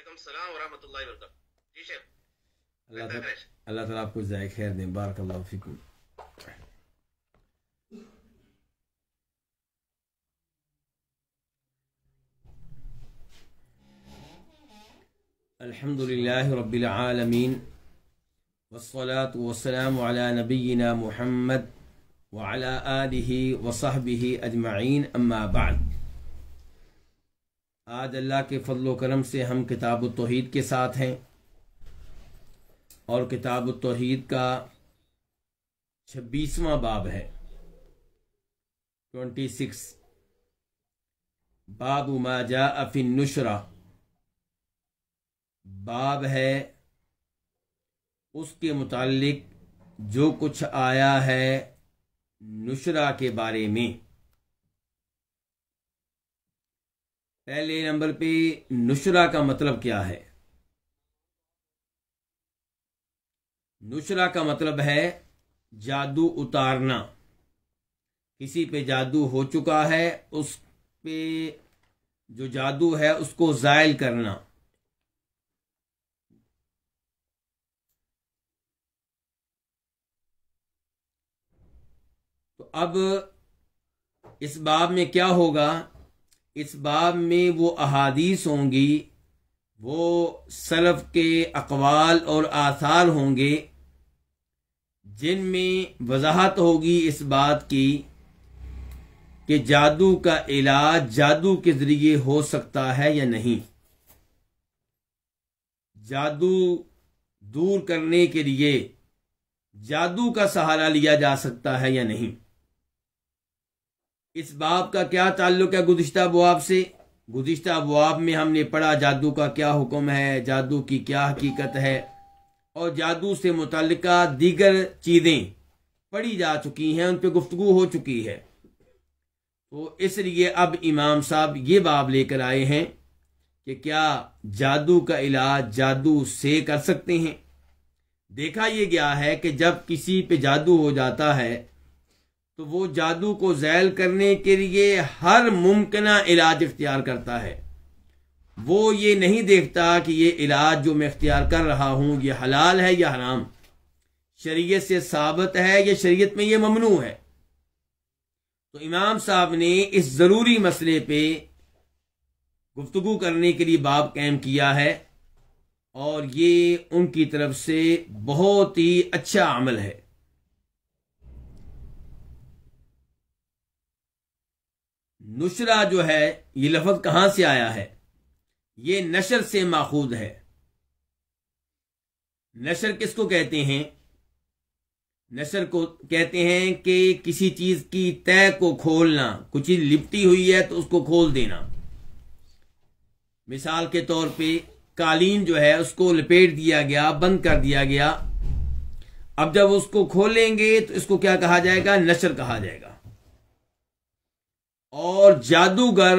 السلام ورحمة الله وبركاته. جي شيخ. الله تعالى يبارك الله خير دين بارك الله فيكم. الحمد لله رب العالمين والصلاة والسلام على نبينا محمد وعلى آله وصحبه أجمعين أما بعد आज अल्लाह के फजलो करम से हम किताब तोहद के साथ हैं और किताब तोहद का छब्बीसवा बाब है ट्वेंटी सिक्स बाब माजा अफिन नुशरा बाब है उसके मुतालिक जो कुछ आया है नुशरा के बारे में पहले नंबर पे नुशरा का मतलब क्या है नुशरा का मतलब है जादू उतारना किसी पे जादू हो चुका है उस पे जो जादू है उसको जायल करना तो अब इस बाब में क्या होगा इस बाब में वो अहादीस होंगी वो सलफ के अकवाल और आसार होंगे जिनमें वजाहत होगी इस बात की कि जादू का इलाज जादू के ज़रिए हो सकता है या नहीं जादू दूर करने के लिए जादू का सहारा लिया जा सकता है या नहीं इस बाब का क्या ताल्लुक है गुज्त बुआब से गुज्त बुआब में हमने पढ़ा जादू का क्या हुक्म है जादू की क्या हकीकत है और जादू से मुतल दीगर चीज़ें पढ़ी जा चुकी हैं उन पर गुफ्तु हो चुकी है तो इसलिए अब इमाम साहब ये बाब लेकर आए हैं कि क्या जादू का इलाज जादू से कर सकते हैं देखा यह गया है कि जब किसी पे जादू हो जाता है तो वो जादू को जैल करने के लिए हर मुमकिन इलाज इख्तियार करता है वो ये नहीं देखता कि ये इलाज जो मैं इख्तियार कर रहा हूं ये हलाल है या हराम शरीयत से साबित है या शरीयत में ये ममनू है तो इमाम साहब ने इस ज़रूरी मसले पे गुफ्तु करने के लिए बाब कैम किया है और ये उनकी तरफ से बहुत ही अच्छा अमल है नुशरा जो है ये लफज कहां से आया है ये नशर से माखूद है नशर किसको कहते हैं नशर को कहते हैं कि किसी चीज की तय को खोलना कुछ चीज लिपटी हुई है तो उसको खोल देना मिसाल के तौर पे कालीन जो है उसको लपेट दिया गया बंद कर दिया गया अब जब उसको खोलेंगे तो इसको क्या कहा जाएगा नशर कहा जाएगा और जादूगर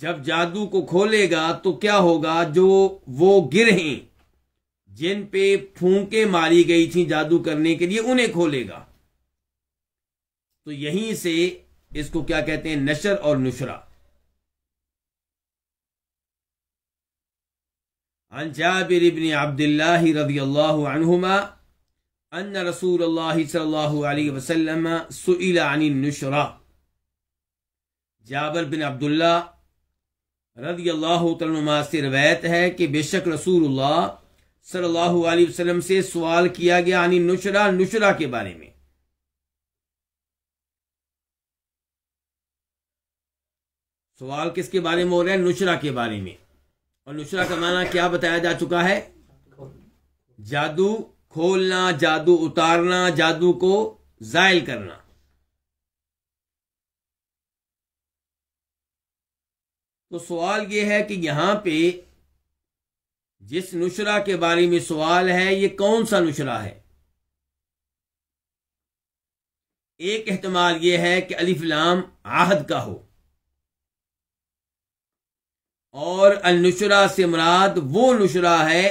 जब जादू को खोलेगा तो क्या होगा जो वो गिरे जिन पे फूंके मारी गई थी जादू करने के लिए उन्हें खोलेगा तो यहीं से इसको क्या कहते हैं नशर और नुशरा عن جابر بن عبد الله رضي الله عنهما أن رسول الله صلى الله عليه وسلم سئل عن النشرة जाबर बिन अब्दुल्ला रदी अल्लाह से रवायत है कि बेशक रसूल सल्लल्लाहु अलैहि वसल्लम से सवाल किया गया यानी नुशरा नुशरा के बारे में सवाल किसके बारे में हो रहा है नुशरा के बारे में और नुशरा का माना क्या बताया जा चुका है जादू खोलना जादू उतारना जादू को जायल करना तो सवाल यह है कि यहां पे जिस नुशरा के बारे में सवाल है ये कौन सा नुशरा है एक अहतमाल यह है कि अलिफ्लाम आहद का हो और अलनुशरा से मुराद वो नुशरा है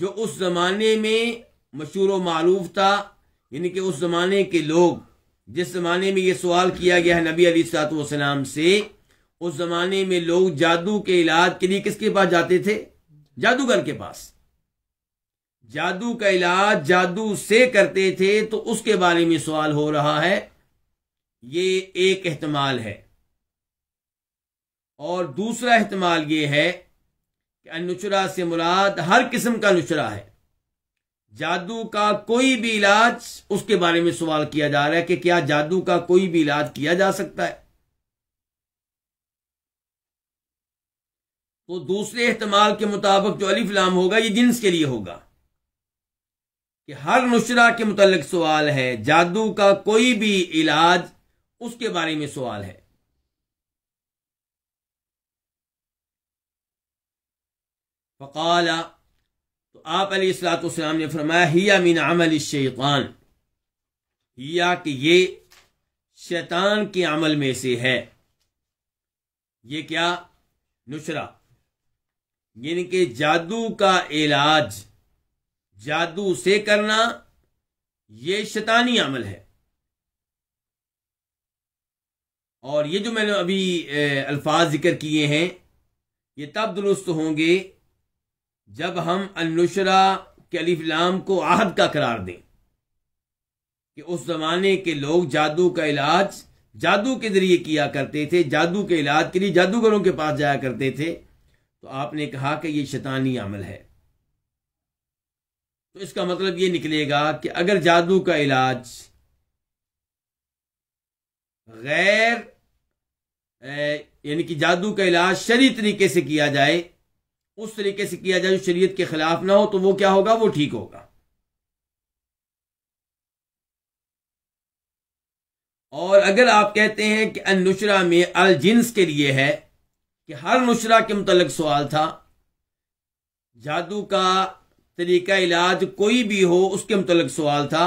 जो उस जमाने में मशहूर मरूफ था यानी कि उस जमाने के लोग जिस जमाने में ये सवाल किया गया है नबी अली सलाम से उस जमाने में लोग जादू के इलाज के लिए किसके पास जाते थे जादूगर के पास जादू का इलाज जादू से करते थे तो उसके बारे में सवाल हो रहा है ये एक अहतमाल है और दूसरा एहतमाल ये है कि अनुचरा से मुराद हर किस्म का नुचरा है जादू का कोई भी इलाज उसके बारे में सवाल किया जा रहा है कि क्या जादू का कोई भी इलाज किया जा सकता है तो दूसरे अहतमाल के मुताबिक जो अलिफ लाम होगा ये जिन्स के लिए होगा कि हर नुशरा के मुतलक सवाल है जादू का कोई भी इलाज उसके बारे में सवाल है फ़काला तो आप अलीसलाम ने फरमाया हिया मिन अमल शैतान हिया कि ये शैतान के अमल में से है ये क्या नुशरा यानी जादू का इलाज जादू से करना ये शैतानी अमल है और ये जो मैंने अभी अल्फाज जिक्र किए हैं ये तब दुरुस्त होंगे जब हम अनुशरा के अलीफलाम को आहद का करार दें कि उस जमाने के लोग जादू का इलाज जादू के जरिए किया करते थे जादू के इलाज के लिए जादूगरों के पास जाया करते थे तो आपने कहा कि यह शैतानी अमल है तो इसका मतलब यह निकलेगा कि अगर जादू का इलाज गैर यानी कि जादू का इलाज शरी तरीके से किया जाए उस तरीके से किया जाए जो शरीयत के खिलाफ ना हो तो वो क्या होगा वो ठीक होगा और अगर आप कहते हैं कि अनुशरा में अल जिन्स के लिए है कि हर नुशरा के मुतलक सवाल था जादू का तरीका इलाज कोई भी हो उसके मुतलक सवाल था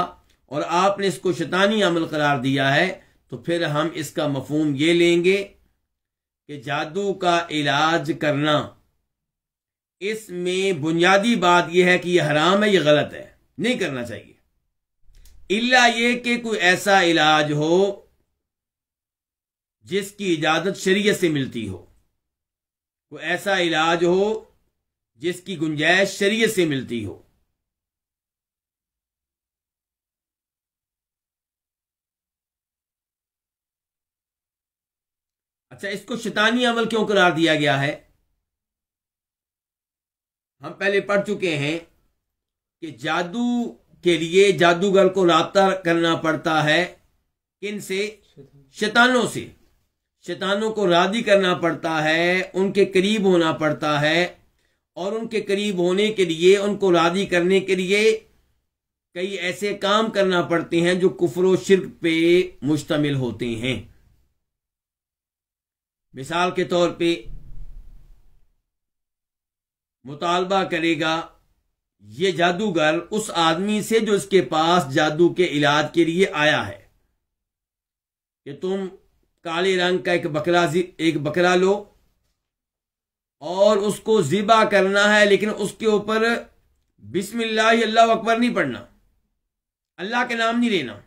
और आपने इसको शैतानी अमल करार दिया है तो फिर हम इसका मफहम ये लेंगे कि जादू का इलाज करना इसमें बुनियादी बात यह है कि यह हराम है यह गलत है नहीं करना चाहिए इला ये कि कोई ऐसा इलाज हो जिसकी इजाजत शरीय से मिलती हो को ऐसा इलाज हो जिसकी गुंजाइश शरीय से मिलती हो अच्छा इसको शैतानी अमल क्यों करार दिया गया है हम पहले पढ़ चुके हैं कि जादू के लिए जादूगर को रबता करना पड़ता है किन से शैतानों से शैतानों को राजी करना पड़ता है उनके करीब होना पड़ता है और उनके करीब होने के लिए उनको राजी करने के लिए कई ऐसे काम करना पड़ते हैं जो कुफर शिर पे मुश्तमिल होते हैं मिसाल के तौर पे मुतालबा करेगा ये जादूगर उस आदमी से जो इसके पास जादू के इलाज के लिए आया है कि तुम काले रंग का एक बकरा एक बकरा लो और उसको जिबा करना है लेकिन उसके ऊपर बिस्मिल्लाह अल्लाह अकबर नहीं पढ़ना अल्लाह के नाम नहीं लेना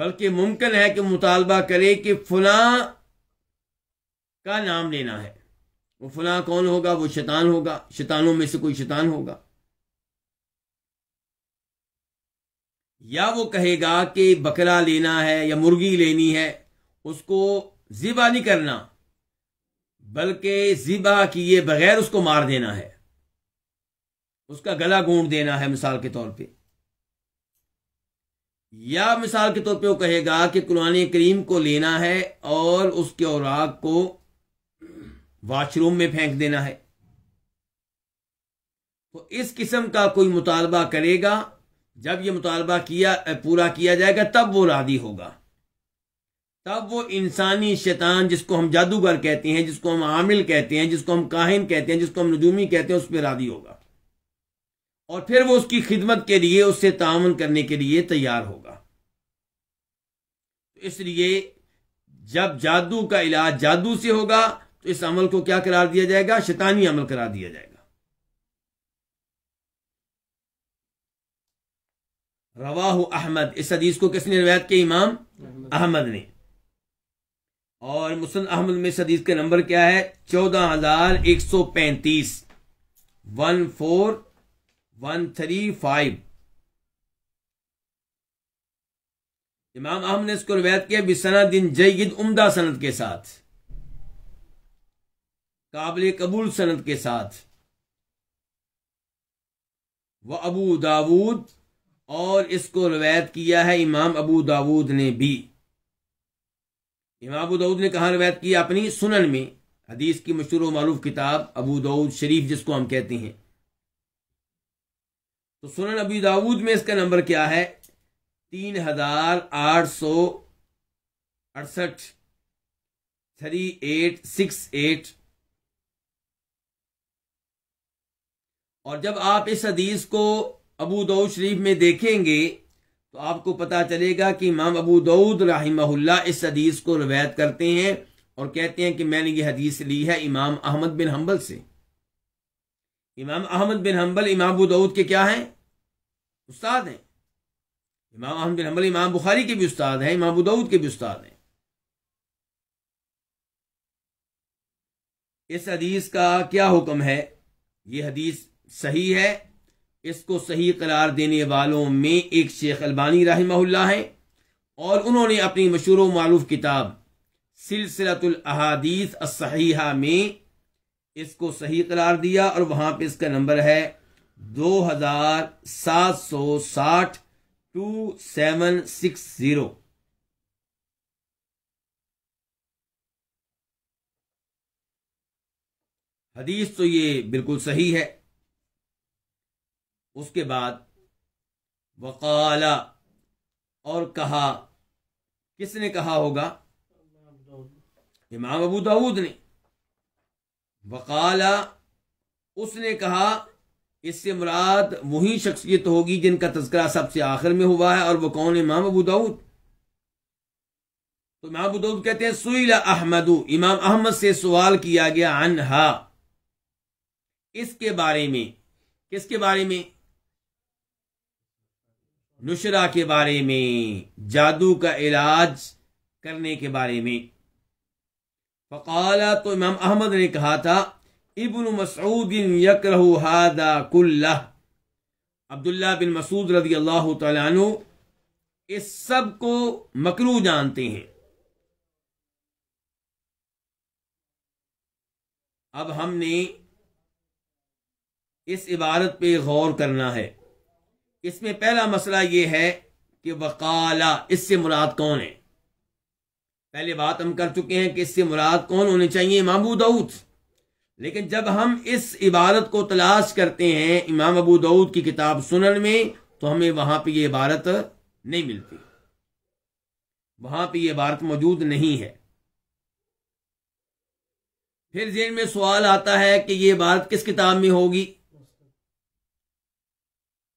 बल्कि मुमकिन है कि मुतालबा करे कि फुला का नाम लेना है वो फुला कौन होगा वो शैतान होगा शैतानों में से कोई शैतान होगा या वो कहेगा कि बकरा लेना है या मुर्गी लेनी है उसको जिबा नहीं करना बल्कि जिबा किए बगैर उसको मार देना है उसका गला गूंढ देना है मिसाल के तौर पे या मिसाल के तौर पे वो कहेगा कि कुरान करीम को लेना है और उसके औराग को वॉशरूम में फेंक देना है तो इस किस्म का कोई मुतालबा करेगा जब ये मुतालबा किया पूरा किया जाएगा तब वो राधी होगा तब वो इंसानी शैतान जिसको हम जादूगर कहते हैं जिसको हम आमिल कहते हैं जिसको हम काहिन कहते हैं जिसको हम नजूमी कहते हैं उस पर राधी होगा और फिर वो उसकी खिदमत के लिए उससे तामन करने के लिए तैयार होगा तो इसलिए जब जादू का इलाज जादू से होगा तो इस अमल को क्या करार दिया जाएगा शैतानी अमल करार दिया जाएगा रवाह अहमद इस हदीस को किसने रिवायत किया इमाम अहमद ने और मुसन अहमद में इस हदीस का नंबर क्या है चौदह हजार एक सौ पैंतीस one four one three five Imam Ahmad ने इसको रिवायत किया बिसना दिन जयद उमदा सनत के साथ काबिल कबूल सनत के साथ व अबू दाऊद और इसको रवायत किया है इमाम अबू दाऊद ने भी इमाम अबू दाऊद ने कहा रवायत किया अपनी सुनन में हदीस की मशहूर मरूफ किताब अबू दाऊद शरीफ जिसको हम कहते हैं तो सुनन अबू दाऊद में इसका नंबर क्या है तीन हजार आठ सौ अड़सठ थ्री एट सिक्स एट और जब आप इस हदीस को अबू दाऊद शरीफ में देखेंगे तो आपको पता चलेगा कि इमाम अबू दाऊद राहिमहुल्ला इस हदीस को रवायत करते हैं और कहते हैं कि मैंने ये हदीस ली है इमाम अहमद बिन हम्बल से इमाम अहमद बिन हम्बल इमाम अबू दाऊद के क्या हैं उस्ताद हैं इमाम अहमद बिन हम्बल इमाम बुखारी के भी उस्ताद हैं इमाम अबू दाऊद के भी उस्ताद हैं इस हदीस का क्या हुक्म है ये हदीस सही है इसको सही करार देने वालों में एक शेख अलबानी रहमहुल्ला हैं और उन्होंने अपनी मशहूर मरूफ किताब सिलसिलतुलहादीस सहीहा में इसको सही करार दिया और वहां पे इसका नंबर है दो हजार सात सौ साठ टू सेवन सिक्स जीरो हदीस तो ये बिल्कुल सही है उसके बाद वकाला और कहा किसने कहा होगा इमाम अबू दाऊद ने वकाला उसने कहा इससे मुराद वही शख्सियत होगी जिनका तस्करा सबसे आखिर में हुआ है और वो कौन है इमाम अबू दाऊद तो इमाम अबू दाऊद कहते हैं सुईला अहमदू इमाम अहमद से सवाल किया गया अनहा इसके बारे में किसके बारे में नुशरा के बारे में जादू का इलाज करने के बारे में फ़काला तो इमाम अहमद ने कहा था इबन मसूद यक हादा कुल्ला अब्दुल्ला बिन मसूद रजी अल्लाह तु इस सब को मकरू जानते हैं अब हमने इस इबारत पे गौर करना है इसमें पहला मसला यह है कि वकाला इससे मुराद कौन है पहले बात हम कर चुके हैं कि इससे मुराद कौन होने चाहिए इमाम अबू दाऊद लेकिन जब हम इस इबारत को तलाश करते हैं इमाम अबू दाऊद की किताब सुनन में तो हमें वहां पर यह इबारत नहीं मिलती वहां पर यह इबारत मौजूद नहीं है फिर जेन में सवाल आता है कि यह इबारत किस किताब में होगी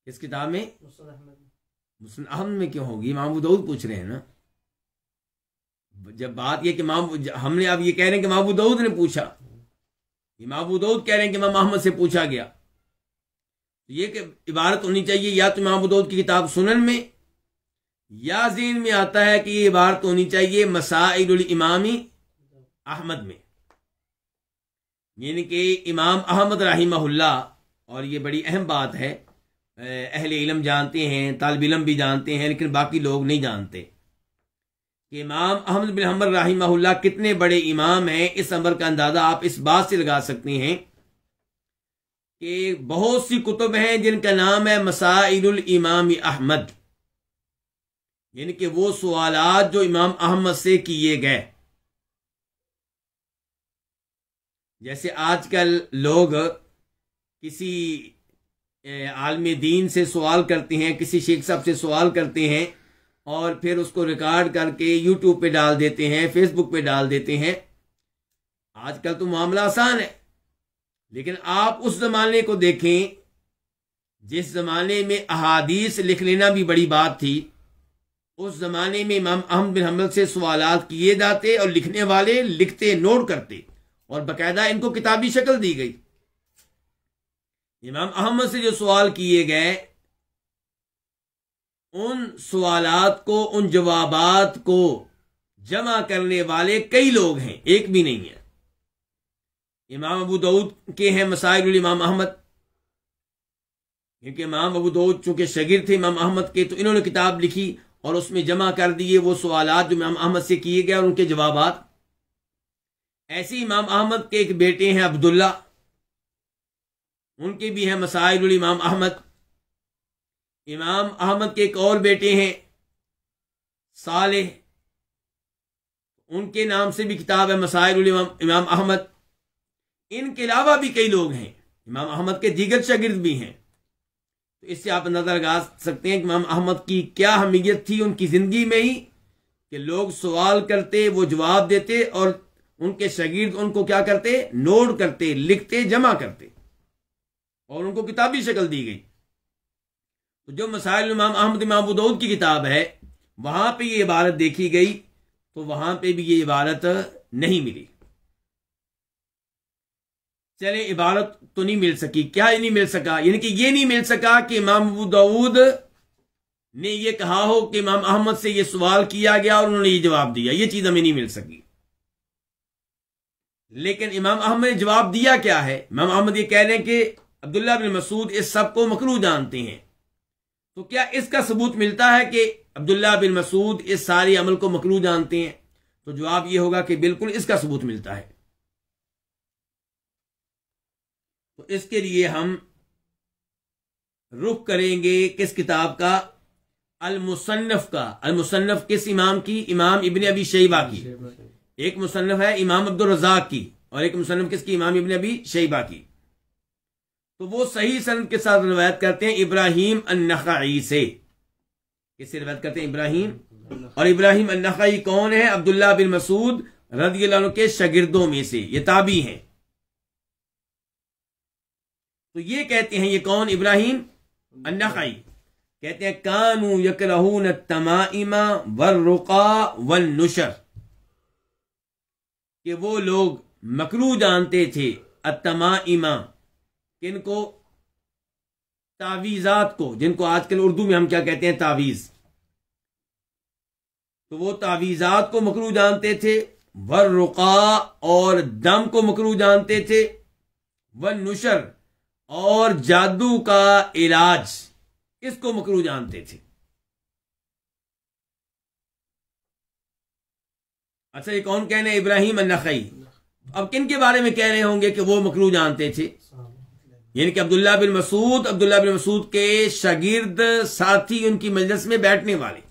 इस किताब में मुस्लिम अहमद में क्यों होगी इमाम दाऊद पूछ रहे हैं ना जब बात यह कि माम हमने अब ये कह रहे हैं कि महबू दाऊद ने पूछा ये महबू दाऊद कह रहे हैं कि माम मोहम्मद से पूछा गया तो ये कि इबारत होनी चाहिए या तो महबू दाऊद की किताब सुनन में या जीन में आता है कि ये इबारत होनी चाहिए मसाइल इमामी अहमद में यानी कि इमाम अहमद राहिमहुल्ला और ये बड़ी अहम बात है अहल इलम जानते हैं तालब इलम भी जानते हैं लेकिन बाकी लोग नहीं जानते कि इमाम अहमद बिन हमर राहिमहुल्ला कितने बड़े इमाम हैं इस अमर का अंदाज़ा आप इस बात से लगा सकते हैं कि बहुत सी कुतुब हैं जिनका नाम है मसाइल इमाम अहमद यानी कि वो सवाल जो इमाम अहमद से किए गए जैसे आजकल लोग किसी आलम दीन से सवाल करते हैं किसी शेख साहब से सवाल करते हैं और फिर उसको रिकॉर्ड करके यूट्यूब पे डाल देते हैं फेसबुक पे डाल देते हैं आजकल तो मामला आसान है लेकिन आप उस जमाने को देखें जिस जमाने में अहादीस लिख लेना भी बड़ी बात थी उस जमाने में इमाम अहमद बिन हमल से सवाल किए जाते और लिखने वाले लिखते नोट करते और बाकायदा इनको किताबी शक्ल दी गई इमाम अहमद से जो सवाल किए गए उन सवाल को उन जवाबात को जमा करने वाले कई लोग हैं एक भी नहीं है इमाम अबू दऊद के हैं मसाइल इमाम अहमद क्योंकि इमाम अबू दऊद चूंकि शगिर थे इमाम अहमद के तो इन्होंने किताब लिखी और उसमें जमा कर दिए वो सवालात जो इमाम अहमद से किए गए और उनके जवाब ऐसे इमाम अहमद के एक बेटे हैं अब्दुल्ला उनके भी हैं मसाइल इमाम अहमद इमाम अहमद के एक और बेटे हैं साले उनके नाम से भी किताब है मसाइल इमाम अहमद इनके अलावा भी कई लोग हैं इमाम अहमद के दीगर शगिर्द भी हैं तो इससे आप नजर लगा सकते हैं कि इमाम अहमद की क्या अहमियत थी उनकी ज़िंदगी में ही कि लोग सवाल करते वो जवाब देते और उनके शगीर्द उनको क्या करते नोट करते लिखते जमा करते और उनको किताबी शक्ल दी गई तो जो मसाइल इमाम अहमद इमाम की किताब है वहां पे ये इबारत देखी गई तो वहां पे भी ये इबारत नहीं मिली चले इबारत तो नहीं मिल सकी क्या नहीं मिल सका यानी कि ये नहीं मिल सका कि इमाम अबू दाऊद ने ये कहा हो कि इमाम अहमद से ये सवाल किया गया और उन्होंने ये जवाब दिया ये चीज हमें नहीं मिल सकी लेकिन इमाम अहमद ने जवाब दिया क्या है इमाम अहमद ये कह रहे हैं कि अब्दुल्ला बिन मसूद इस सब को मकरू जानते हैं तो क्या इसका सबूत मिलता है कि अब्दुल्ला बिन मसूद इस सारे अमल को मकरू जानते हैं तो जवाब यह होगा कि बिल्कुल इसका सबूत मिलता है तो इसके लिए हम रुख करेंगे किस किताब का अलमुसन्फ का अलमुसन्फ किस इमाम की इमाम इबन अबी शैबा की एक मुसन्फ है इमाम अब्दुल रजाक की और एक मुसन्फ किसकी इमाम इबन अबी शैबा की तो वो सही सनद के साथ रवायत करते हैं इब्राहिम अन्नखाई से किससे रवायत करते हैं इब्राहिम और इब्राहिम अन्नखाई कौन है अब्दुल्ला बिन मसूद रदी के शगिर्दों में से ये ताबी हैं तो ये कहते हैं ये कौन इब्राहिम अन्नखाई कहते हैं कानू तमा तमाइमा वर रुका वन नुशर कि वो लोग मकरू जानते थे इमा को तावीज़ात को जिनको आजकल उर्दू में हम क्या कहते हैं तावीज़ तो वो तावीज़ात को मकरू जानते थे वर रुका और दम को मकरू जानते थे व नुशर और जादू का इलाज इसको मकरू जानते थे अच्छा ये कौन कह रहे इब्राहिम नखई अब किन के बारे में कह रहे होंगे कि वो मकरू जानते थे यानी कि अब्दुल्ला बिन मसूद अब्दुल्ला बिन मसूद के शागिर्द साथी उनकी मजलिस में बैठने वाले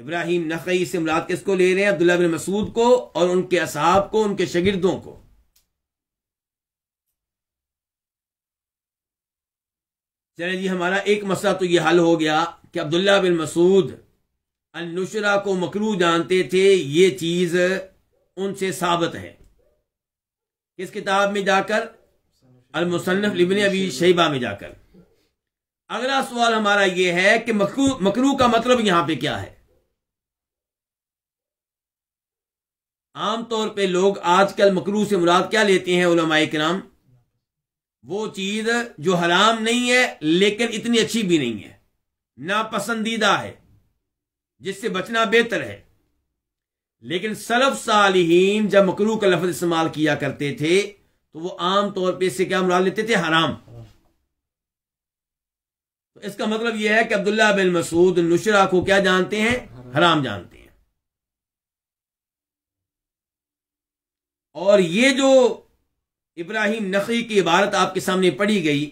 इब्राहिम नकई से मुराद किसको ले रहे हैं अब्दुल्ला बिन मसूद को और उनके असहाब को उनके शगिर्दों को चले जी हमारा एक मसला तो यह हल हो गया कि अब्दुल्ला बिन मसूद अनुशरा को मकरू जानते थे ये चीज उनसे साबित है इस किताब में जाकर अलमुसनफ़ लिबिन अबी शैबा में जाकर अगला सवाल हमारा यह है कि मकरू, का मतलब यहां पे क्या है आमतौर पे लोग आजकल मकरू से मुराद क्या लेते हैं उलमाए नाम वो चीज जो हराम नहीं है लेकिन इतनी अच्छी भी नहीं है नापसंदीदा है जिससे बचना बेहतर है लेकिन सलफ सालहीन जब मकरू का लफ्ज इस्तेमाल किया करते थे तो वो आम तौर पे इससे क्या मुरा लेते थे हराम तो इसका मतलब यह है कि अब्दुल्ला बिन मसूद नुशरा को क्या जानते हैं हराम जानते हैं और ये जो इब्राहिम नकी की इबारत आपके सामने पड़ी गई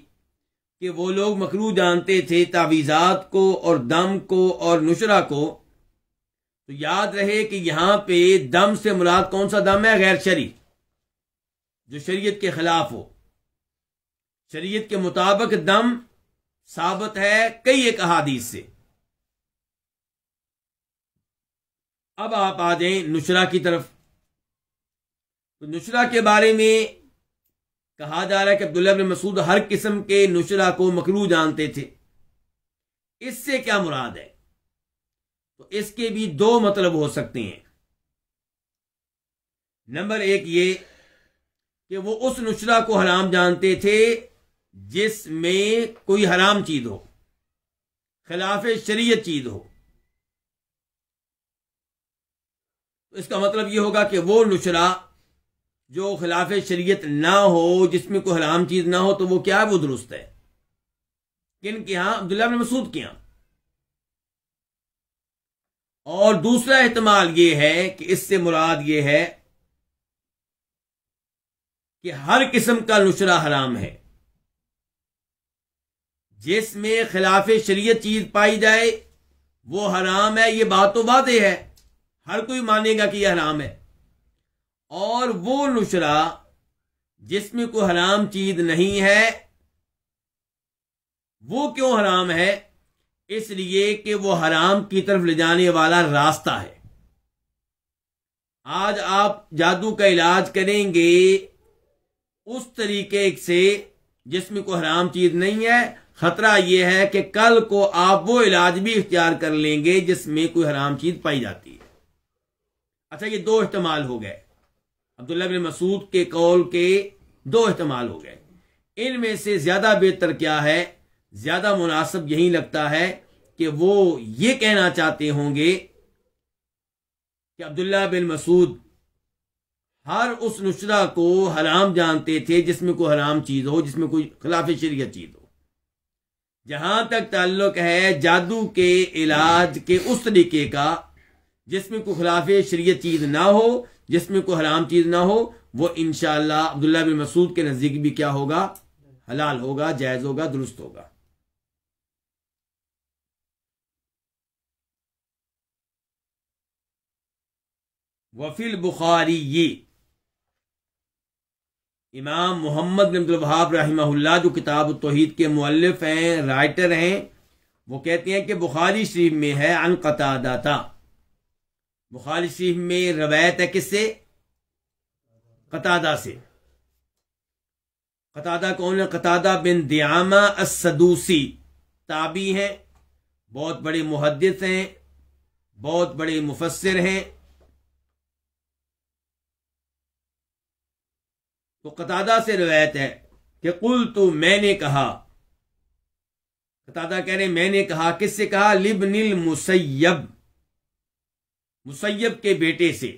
कि वो लोग मकरू जानते थे तावीज़ात को और दम को और नुशरा को तो याद रहे कि यहां पे दम से मुराद कौन सा दम है गैर शरी जो शरीयत के खिलाफ हो शरीयत के मुताबिक दम साबित है कई एक अहादीस से अब आप आ जाए नुशरा की तरफ तो नुशरा के बारे में कहा जा रहा है कि अब्दुल्ला बिन मसूद हर किस्म के नुशरा को मकरू जानते थे इससे क्या मुराद है तो इसके भी दो मतलब हो सकते हैं नंबर एक ये कि वो उस नुशरा को हराम जानते थे जिसमें कोई हराम चीज हो खिलाफ शरीय चीज हो तो इसका मतलब यह होगा कि वो नुशरा जो खिलाफ शरीयत ना हो जिसमें कोई हराम चीज ना हो तो वो क्या है वो दुरुस्त है किन के यहां अब्दुल्ला मसूद के और दूसरा अहतमाल यह है कि इससे मुराद ये है कि हर किस्म का नुशरा हराम है जिसमें खिलाफ शरीय चीज पाई जाए वो हराम है ये बात तो वादे है हर कोई मानेगा कि यह हराम है और वो नुशरा जिसमें कोई हराम चीज नहीं है वो क्यों हराम है इसलिए कि वो हराम की तरफ ले जाने वाला रास्ता है आज आप जादू का इलाज करेंगे उस तरीके से जिसम को हराम चीज नहीं है खतरा यह है कि कल को आप वो इलाज भी इख्तियार कर लेंगे जिसमें कोई हराम चीज पाई जाती है अच्छा ये दो इस्तेमाल हो गए अब्दुल्ला बिन मसूद के कौल के दो इस्तेमाल हो गए इनमें से ज्यादा बेहतर क्या है ज्यादा मुनासिब यही लगता है कि वो ये कहना चाहते होंगे कि अब्दुल्ला बिन मसूद हर उस नुसरा को हराम जानते थे जिसमें कोई हराम चीज हो जिसमें कोई खिलाफ शरीय चीज हो जहां तक ताल्लुक है जादू के इलाज के उस तरीके का जिसमें कोई खिलाफ शरीय चीज ना हो जिसमें कोई हराम चीज ना हो वो इनशाला अब्दुल्ला बिन मसूद के नजदीक भी क्या होगा हलाल होगा जायज होगा दुरुस्त होगा वफिल बुखारी ये इमाम मोहम्मद बिन अब्दुलवाहाब जो किताब तोहद के मुल्फ हैं राइटर हैं वो कहते हैं कि बुखारी शरीफ में है अन कतादाता बुखारी शरीफ में रवायत है किससे कतादा से कतादा कौन है कतादा बिन दयामा असदूसी ताबी हैं बहुत बड़े मुहदस हैं बहुत बड़े मुफसर हैं तो कतादा से रवायत है कि कुल तो मैंने कहा कतादा कह रहे मैंने कहा किससे कहा लिबनिल मुसैब मुसैब के बेटे से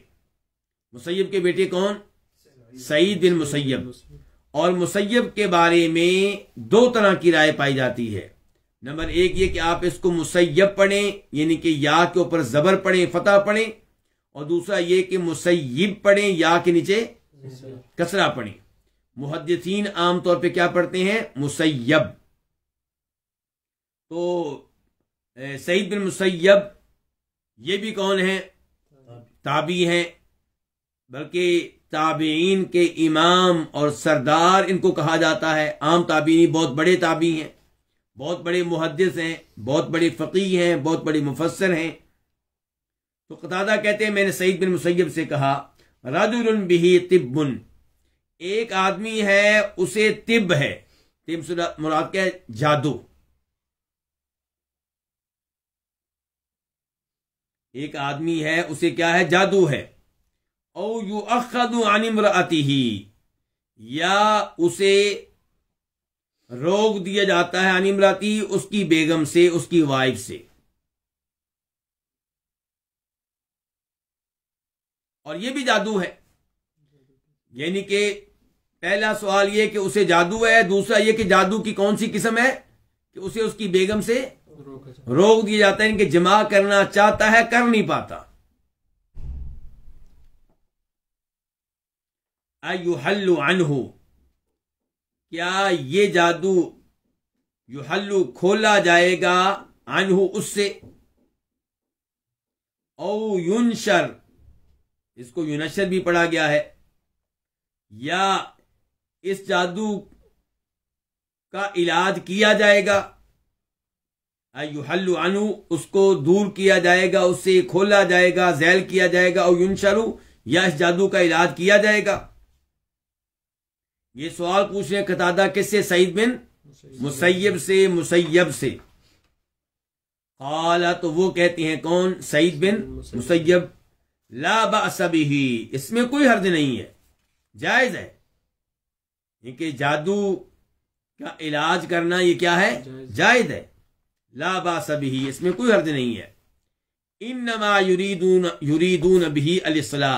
मुसैब के बेटे कौन सईद बिन मुसैब और मुसैब के बारे में दो तरह की राय पाई जाती है नंबर एक ये कि आप इसको मुसैब पढ़ें यानी कि या के ऊपर जबर पढ़ें फतह पढ़ें और दूसरा ये कि मुसैब पढ़ें या के नीचे कसरा पढ़ें मुहदसिन आमतौर पर क्या पढ़ते हैं मुसैब तो सईद बिन मुसैब ये भी कौन है ताबी हैं बल्कि ताबीन के इमाम और सरदार इनको कहा जाता है आम ताबीनी बहुत बड़े ताबी हैं बहुत बड़े मुहदस हैं बहुत बड़े फकीर हैं बहुत बड़े मुफसर हैं तो कतादा कहते हैं मैंने सईद बिन मुसैब से कहा रजुल बिही तिब्बुन एक आदमी है उसे तिब है तिब मुराद क्या है जादू एक आदमी है उसे क्या है जादू है औ यू अखदू अनिमराती ही या उसे रोक दिया जाता है अनिमराती उसकी बेगम से उसकी वाइफ से और ये भी जादू है यानी कि पहला सवाल ये कि उसे जादू है दूसरा ये कि जादू की कौन सी किस्म है कि उसे उसकी बेगम से रोक दिया जाता है इनके जमा करना चाहता है कर नहीं पाता हल्लू अनहु क्या ये जादू युहल्लु खोला जाएगा अनहु उससे औ युनशर इसको यूनेशर भी पढ़ा गया है या इस जादू का इलाज किया जाएगा हल्लु अनु उसको दूर किया जाएगा उससे खोला जाएगा जैल किया जाएगा और युनशरु या इस जादू का इलाज किया जाएगा ये सवाल पूछ रहे कतादा किससे सईद बिन मुसैब से मुसैब से काला तो वो कहती हैं कौन सईद बिन मुसैब लाबासबी ही इसमें कोई हर्ज नहीं है जायज है क्योंकि जादू का इलाज करना ये क्या है जायज है सभी ही इसमें कोई हर्ज नहीं है इन नमा यूरीदून यूरीदून भी अलसला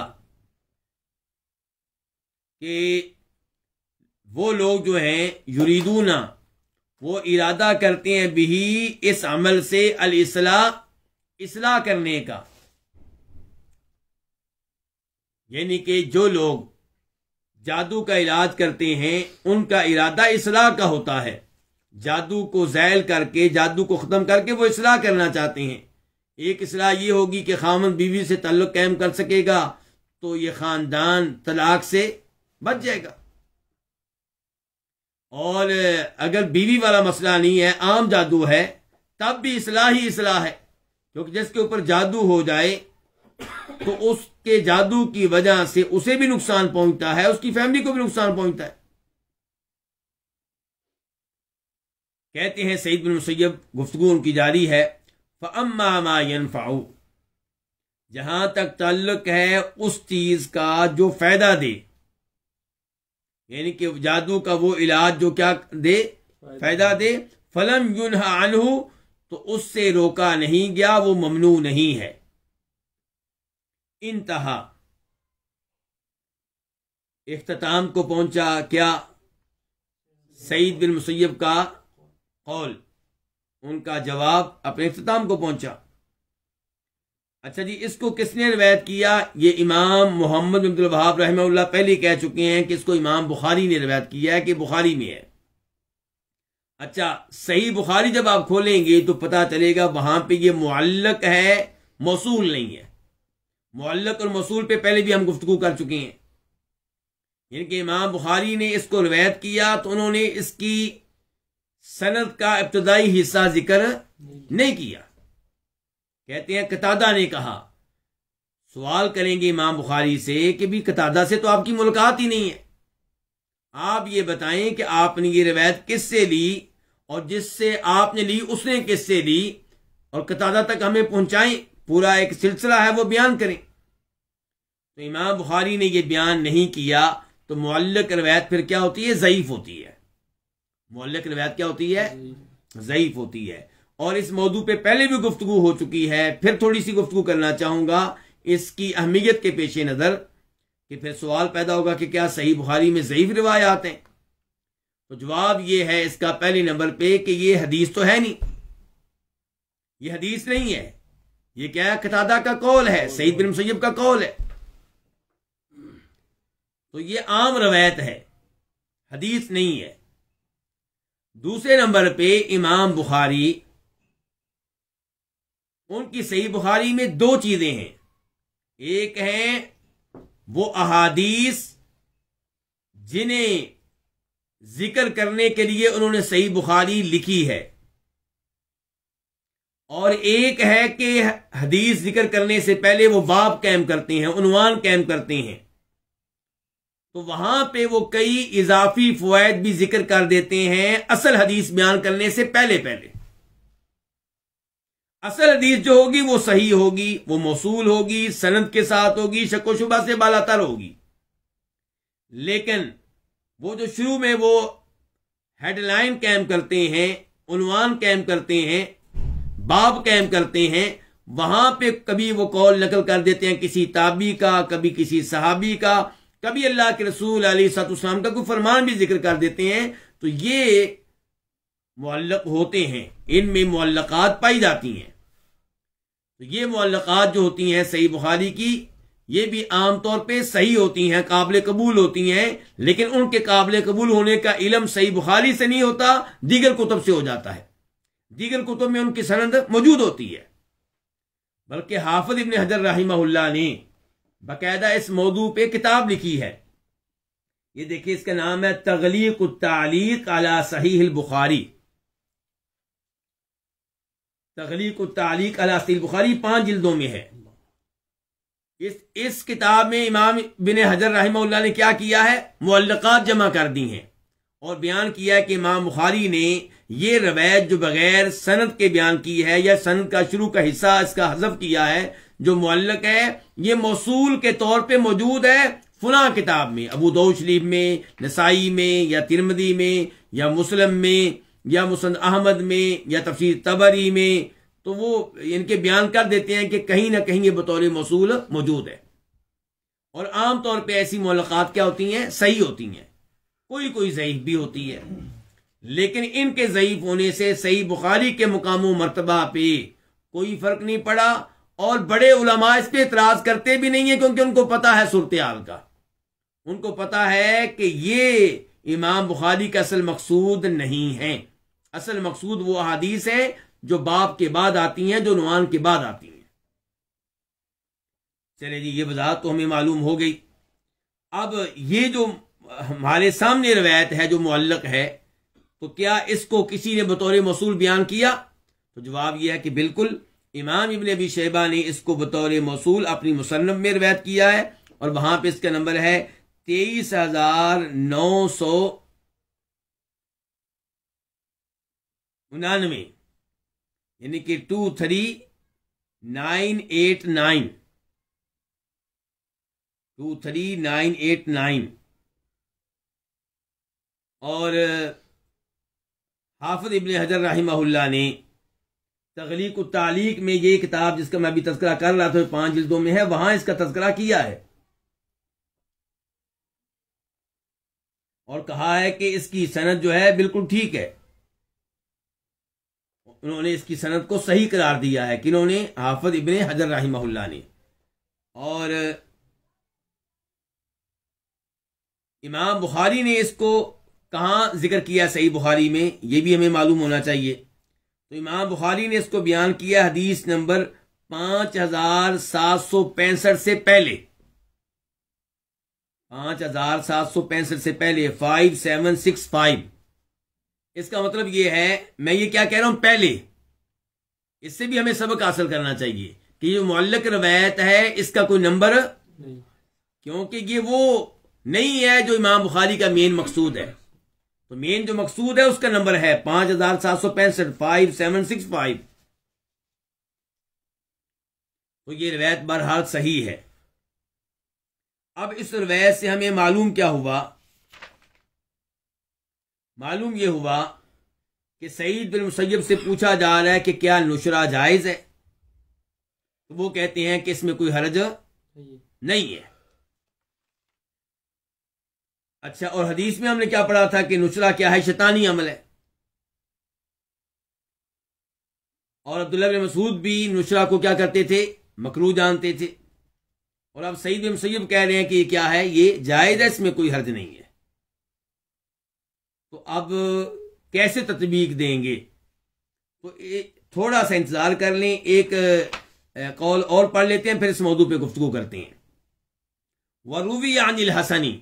के वो लोग जो हैं यूरीदूना वो इरादा करते हैं भी इस अमल से अलसला इसलाह करने का यानी कि जो लोग जादू का इलाज करते हैं उनका इरादा इसलाह का होता है जादू को जैल करके जादू को ख़त्म करके वो इसलाह करना चाहते हैं एक इसलाह ये होगी कि खामन बीवी से तल्लु कैम कर सकेगा तो ये ख़ानदान तलाक से बच जाएगा और अगर बीवी वाला मसला नहीं है आम जादू है तब भी इसलाह ही इसलाह है क्योंकि जिसके ऊपर जादू हो जाए तो उस के जादू की वजह से उसे भी नुकसान पहुंचता है उसकी फैमिली को भी नुकसान पहुंचता है कहते हैं सईद बिन मुसैब गुफ्तगु उनकी जारी है फम्मा मायन फाऊ जहां तक ताल्लुक है उस चीज का जो फायदा दे यानी कि जादू का वो इलाज जो क्या दे फायदा दे फलम यून आनहू तो उससे रोका नहीं गया वो ममनू नहीं है इंतहा अख्ताम को पहुंचा क्या सईद बिन मुसैब का कौल उनका जवाब अपने अख्ताम को पहुंचा अच्छा जी इसको किसने रवायत किया ये इमाम मोहम्मद अब्दुल वहाब रहमल्ला पहले कह चुके हैं कि इसको इमाम बुखारी ने रवायत किया है कि बुखारी में है अच्छा सही बुखारी जब आप खोलेंगे तो पता चलेगा वहां पे ये मुअल्लक है मौसू नहीं है मोलक और मसूल पे पहले भी हम गुफ्तु कर चुके हैं इनके कि इमाम बुखारी ने इसको रवायत किया तो उन्होंने इसकी सनत का इब्तदाई हिस्सा जिक्र नहीं किया कहते हैं कतादा ने कहा सवाल करेंगे इमाम बुखारी से कि भी कतादा से तो आपकी मुलाकात ही नहीं है आप ये बताएं कि आपने ये रवायत किससे ली और जिससे आपने ली उसने किससे ली और कतादा तक हमें पहुंचाएं पूरा एक सिलसिला है वो बयान करें तो इमाम बुखारी ने यह बयान नहीं किया तो मोलक रवायत फिर क्या होती है ज़यीफ होती है मौलक रवायत क्या होती है ज़यीफ होती है और इस मौजू पे पहले भी गुफ्तु हो चुकी है फिर थोड़ी सी गुफ्तु करना चाहूंगा इसकी अहमियत के पेश नज़र कि फिर सवाल पैदा होगा कि क्या सही बुखारी में ज़यीफ रिवायात हैं तो जवाब यह है इसका पहले नंबर पे कि यह हदीस तो है नहीं यह हदीस नहीं है ये क्या है कतादा का कौल है सईद बिन सैयब का कौल है तो ये आम रवायत है हदीस नहीं है दूसरे नंबर पे इमाम बुखारी उनकी सही बुखारी में दो चीजें हैं एक है वो अहादीस जिन्हें जिक्र करने के लिए उन्होंने सही बुखारी लिखी है और एक है कि हदीस जिक्र करने से पहले वो वाप कैम करते हैं उनवान कैम करते हैं तो वहां पे वो कई इजाफी फवायद भी जिक्र कर देते हैं असल हदीस बयान करने से पहले पहले असल हदीस जो होगी वो सही होगी वो मौसूल होगी सनद के साथ होगी शको शुबा से बालातर होगी लेकिन वो जो शुरू में वो हेडलाइन कैम करते हैं उनवान कैम करते हैं बाब कैम करते हैं वहां पर कभी वो कौल नकल कर देते हैं किसी ताबी का कभी किसी सहाबी का कभी अल्लाह के रसूल अली सतुस्लाम का कोई फरमान भी जिक्र कर देते हैं तो ये मुल्लक होते हैं इनमें मुल्लकत पाई जाती हैं तो ये मुल्लकत जो होती हैं सही बुखारी की ये भी आमतौर पर सही होती हैं काबिल कबूल होती हैं लेकिन उनके काबिल कबूल होने का इलम सही बुखारी से नहीं होता दीगर कुतब से हो जाता है दीगर कुतुब में उनकी सनद मौजूद होती है बल्कि हाफिज इबन हजर राहिमहुल्ला ने बाकायदा इस मौजू पे किताब लिखी है ये देखिए इसका नाम है तगलीक तालीक अला सही बुखारी तगलीक तालीक अला सही बुखारी पांच जिल्दों में है इस इस किताब में इमाम बिन हजर रही ने क्या किया है मुल्लकत जमा कर दी हैं और बयान किया कि इमाम बुखारी ने ये रवायत जो बगैर सनत के बयान की है या सनत का शुरू का हिस्सा इसका हजफ किया है जो मुल्लक है ये मौसूल के तौर पर मौजूद है फुला किताब में अबू दो शरीफ में नसाई में या तिरमदी में या मुस्लिम में या मुसन अहमद में या तफसीर तबरी में तो वो इनके बयान कर देते हैं कि कहीं ना कहीं ये बतौर मौसूल मौजूद है और आम तौर पे ऐसी मुलाकात क्या होती हैं सही होती हैं कोई कोई ज़यीफ भी होती है लेकिन इनके ज़यीफ होने से सही बुखारी के मुकामो मरतबा पे कोई फ़र्क नहीं पड़ा और बड़े उलमा इस पर इतराज़ करते भी नहीं है क्योंकि उनको पता है सूरत हाल का उनको पता है कि ये इमाम बुखारी का असल मकसूद नहीं है असल मकसूद वो अहादीस है जो बाप के बाद आती हैं जो नुमान के बाद आती हैं चले जी ये वजाहत तो हमें मालूम हो गई अब ये जो हमारे सामने रवायत है जो मुल्लक है तो क्या इसको किसी ने बतौर मौसूल बयान किया तो जवाब यह है कि बिल्कुल इमाम इबन अबी शहबा ने इसको बतौर मौसू अपनी मुसनम में रवायत किया है और वहां पर इसका नंबर है तेईस हजार नौ सौ उनानवे यानी कि two three nine eight nine two three nine eight nine और हाफिज इबन हजर राहिमहुल्ला ने तखलीक तालीक में ये किताब जिसका मैं अभी तस्करा कर रहा था पांच जिल्दों में है वहां इसका तस्करा किया है और कहा है कि इसकी सनत जो है बिल्कुल ठीक है उन्होंने इसकी सनत को सही करार दिया है कि उन्होंने हाफत इबन हजर राहिमहुल्ला ने और इमाम बुखारी ने इसको कहाँ जिक्र किया सही बुखारी में ये भी हमें मालूम होना चाहिए तो इमाम बुखारी ने इसको बयान किया हदीस नंबर पांच हजार सात सौ पैंसठ से पहले पांच हजार सात सौ पैंसठ से पहले फाइव सेवन सिक्स फाइव इसका मतलब यह है मैं ये क्या कह रहा हूं पहले इससे भी हमें सबक हासिल करना चाहिए कि ये मौलक रवायत है इसका कोई नंबर क्योंकि ये वो नहीं है जो इमाम बुखारी का मेन मकसूद है तो मेन जो मकसूद है उसका नंबर है पांच हजार सात सौ पैंसठ फाइव सेवन सिक्स फाइव तो ये रवायत बहरहाल सही है अब इस रवायत से हमें मालूम क्या हुआ मालूम यह हुआ कि सईद बिन मुसैब से पूछा जा रहा है कि क्या नुशरा जायज है तो वो कहते हैं कि इसमें कोई हरज नहीं है अच्छा और हदीस में हमने क्या पढ़ा था कि नुसरा क्या है शैतानी अमल है और अब्दुल्ला मसूद भी नुसरा को क्या करते थे मकरू जानते थे और अब सईद बिन सैब कह रहे हैं कि ये क्या है ये जायद है इसमें कोई हर्ज नहीं है तो अब कैसे तत्बीक देंगे तो थोड़ा सा इंतजार कर लें एक कॉल और पढ़ लेते हैं फिर इस मौजू पे गुफ्तु करते हैं वरूवी अनिल हसनी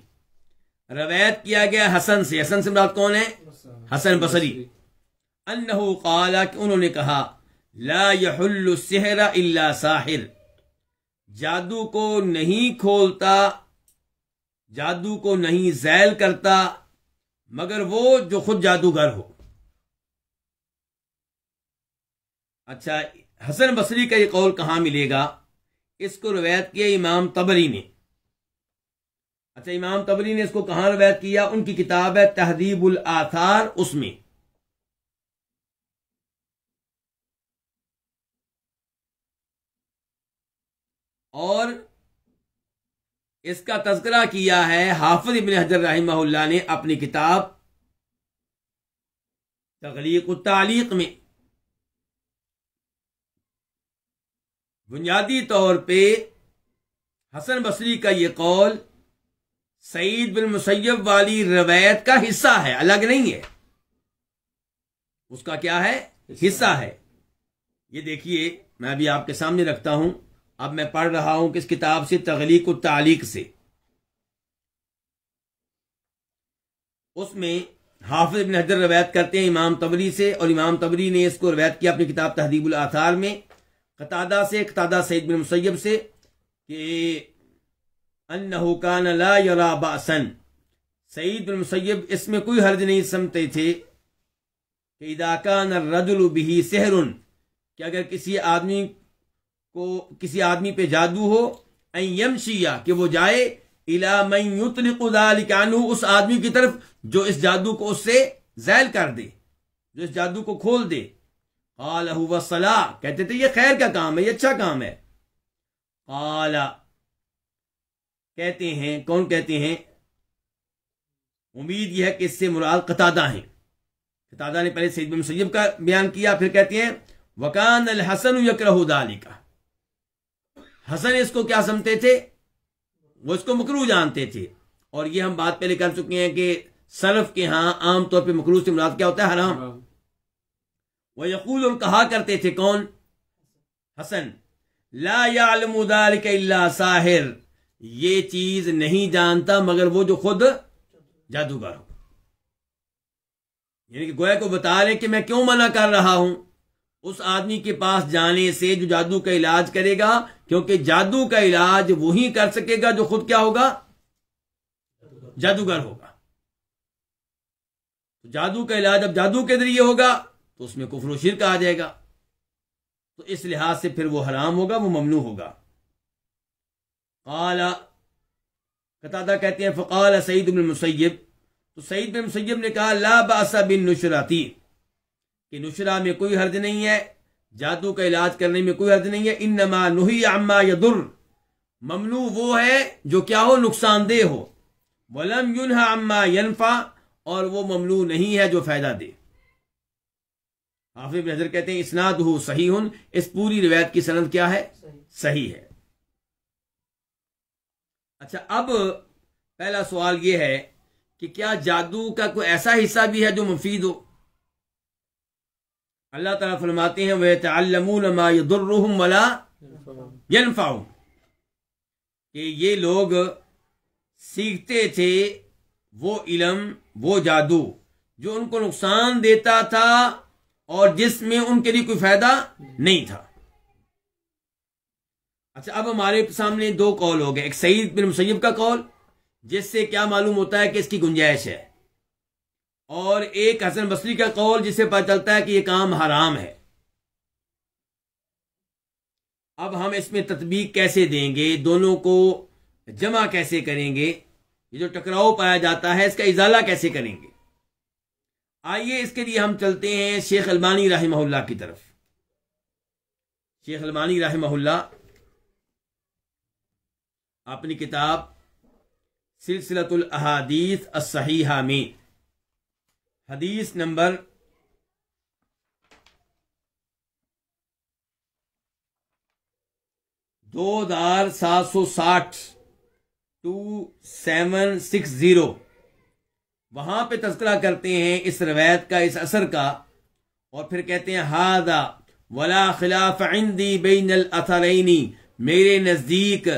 रवैत किया गया हसन से हसन से बात कौन है हसन बसरी अन्नहु काला उन्होंने कहा ला यहरा इल्ला साहिर जादू को नहीं खोलता जादू को नहीं जैल करता मगर वो जो खुद जादूगर हो अच्छा हसन बसरी का ये कौल कहा मिलेगा इसको रवायत किया इमाम तबरी ने अच्छा इमाम तबरी ने इसको कहाँ रवैत किया उनकी किताब है तहदीब उल आसार उसमें और इसका तस्करा किया है हाफिज इबन हजर रही ने अपनी किताब तखलीक तालीक में बुनियादी तौर पे हसन बसरी का ये कौल सईद बिन मुसैब वाली रवायत का हिस्सा है अलग नहीं है उसका क्या है हिस्सा है ये देखिए मैं अभी आपके सामने रखता हूं अब मैं पढ़ रहा हूं किस किताब से तगलीक तालीक से उसमें हाफिज इबन हजर रवायत करते हैं इमाम तबरी से और इमाम तबरी ने इसको रवायत किया अपनी किताब तहदीबुल आसार में कतादा से कतादा सईद बिन मुसैब से कि अन्नहुकान ला यरा बासन सईद मुसैब इसमें कोई हर्ज नहीं समते थे कि इदाकान रजुल बिही सेहर कि अगर किसी आदमी को किसी आदमी पे जादू हो यमशिया कि वो जाए इला मयुतलिकानु उस आदमी की तरफ जो इस जादू को उससे जैल कर दे जो इस जादू को खोल दे आला कहते थे ये खैर का काम है ये अच्छा काम है आला कहते हैं कौन कहते हैं उम्मीद यह है कि इससे मुराद कतादा है कतादा ने पहले सईद बिन मुसैब का बयान किया फिर कहते हैं वकान अल हसन यकरहुदाली का हसन इसको क्या समझते थे वो इसको मकरू जानते थे और ये हम बात पहले कर चुके हैं कि सलफ के यहां आमतौर पर मकरू से मुराद क्या होता है हराम हाँ। वह यकूल और कहा करते थे कौन हसन ला यालमुदाल साहिर ये चीज नहीं जानता मगर वो जो खुद जादूगर हो यानी कि गोया को बता रहे कि मैं क्यों मना कर रहा हूं उस आदमी के पास जाने से जो जादू का इलाज करेगा क्योंकि जादू का इलाज वही कर सकेगा जो खुद क्या होगा जादूगर होगा तो जादू का इलाज अब जादू के जरिए होगा तो उसमें कुफर शिरक आ जाएगा तो इस लिहाज से फिर वो हराम होगा वो ममनू होगा आला कहते हैं फ़काल सईद बिन मुसैब तो सईद बिन मुसैब ने कहा ला बासा बिन नुशराती कि नुशरा में कोई हर्ज नहीं है जादू का इलाज करने में कोई हर्ज नहीं है इन नमा नुही अम्मा यदुर ममनू वो है जो क्या हो नुकसानदेह हो वलम है अम्मा यनफा और वो ममनू नहीं है जो फायदा दे हाफिज नजर कहते हैं इसनाद हो सही हूं इस पूरी रिवायत की सनद क्या है सही, सही है अच्छा अब पहला सवाल यह है कि क्या जादू का कोई ऐसा हिस्सा भी है जो मुफीद हो अल्लाह तला फरमाते हैं वह तमूलमा कि ये लोग सीखते थे वो इलम वो जादू जो उनको नुकसान देता था और जिसमें उनके लिए कोई फायदा नहीं था अच्छा अब हमारे सामने दो कॉल हो गए एक सईद बिन मुसैब का कॉल जिससे क्या मालूम होता है कि इसकी गुंजाइश है और एक हसन बसरी का कौल जिससे पता चलता है कि यह काम हराम है अब हम इसमें तदबीक कैसे देंगे दोनों को जमा कैसे करेंगे ये जो टकराव पाया जाता है इसका इजाला कैसे करेंगे आइए इसके लिए हम चलते हैं शेख अलबानी राहिमहुल्ला की तरफ शेख अलबानी राहिमहुल्ला अपनी किताब सिलसिलतुल अहादीस असही हामी हदीस नंबर दो हजार सात सौ साठ टू सेवन सिक्स जीरो वहां पे तस्करा करते हैं इस रवायत का इस असर का और फिर कहते हैं हादा वला खिलाफ इंदी बेनल अथरैनी मेरे नज़दीक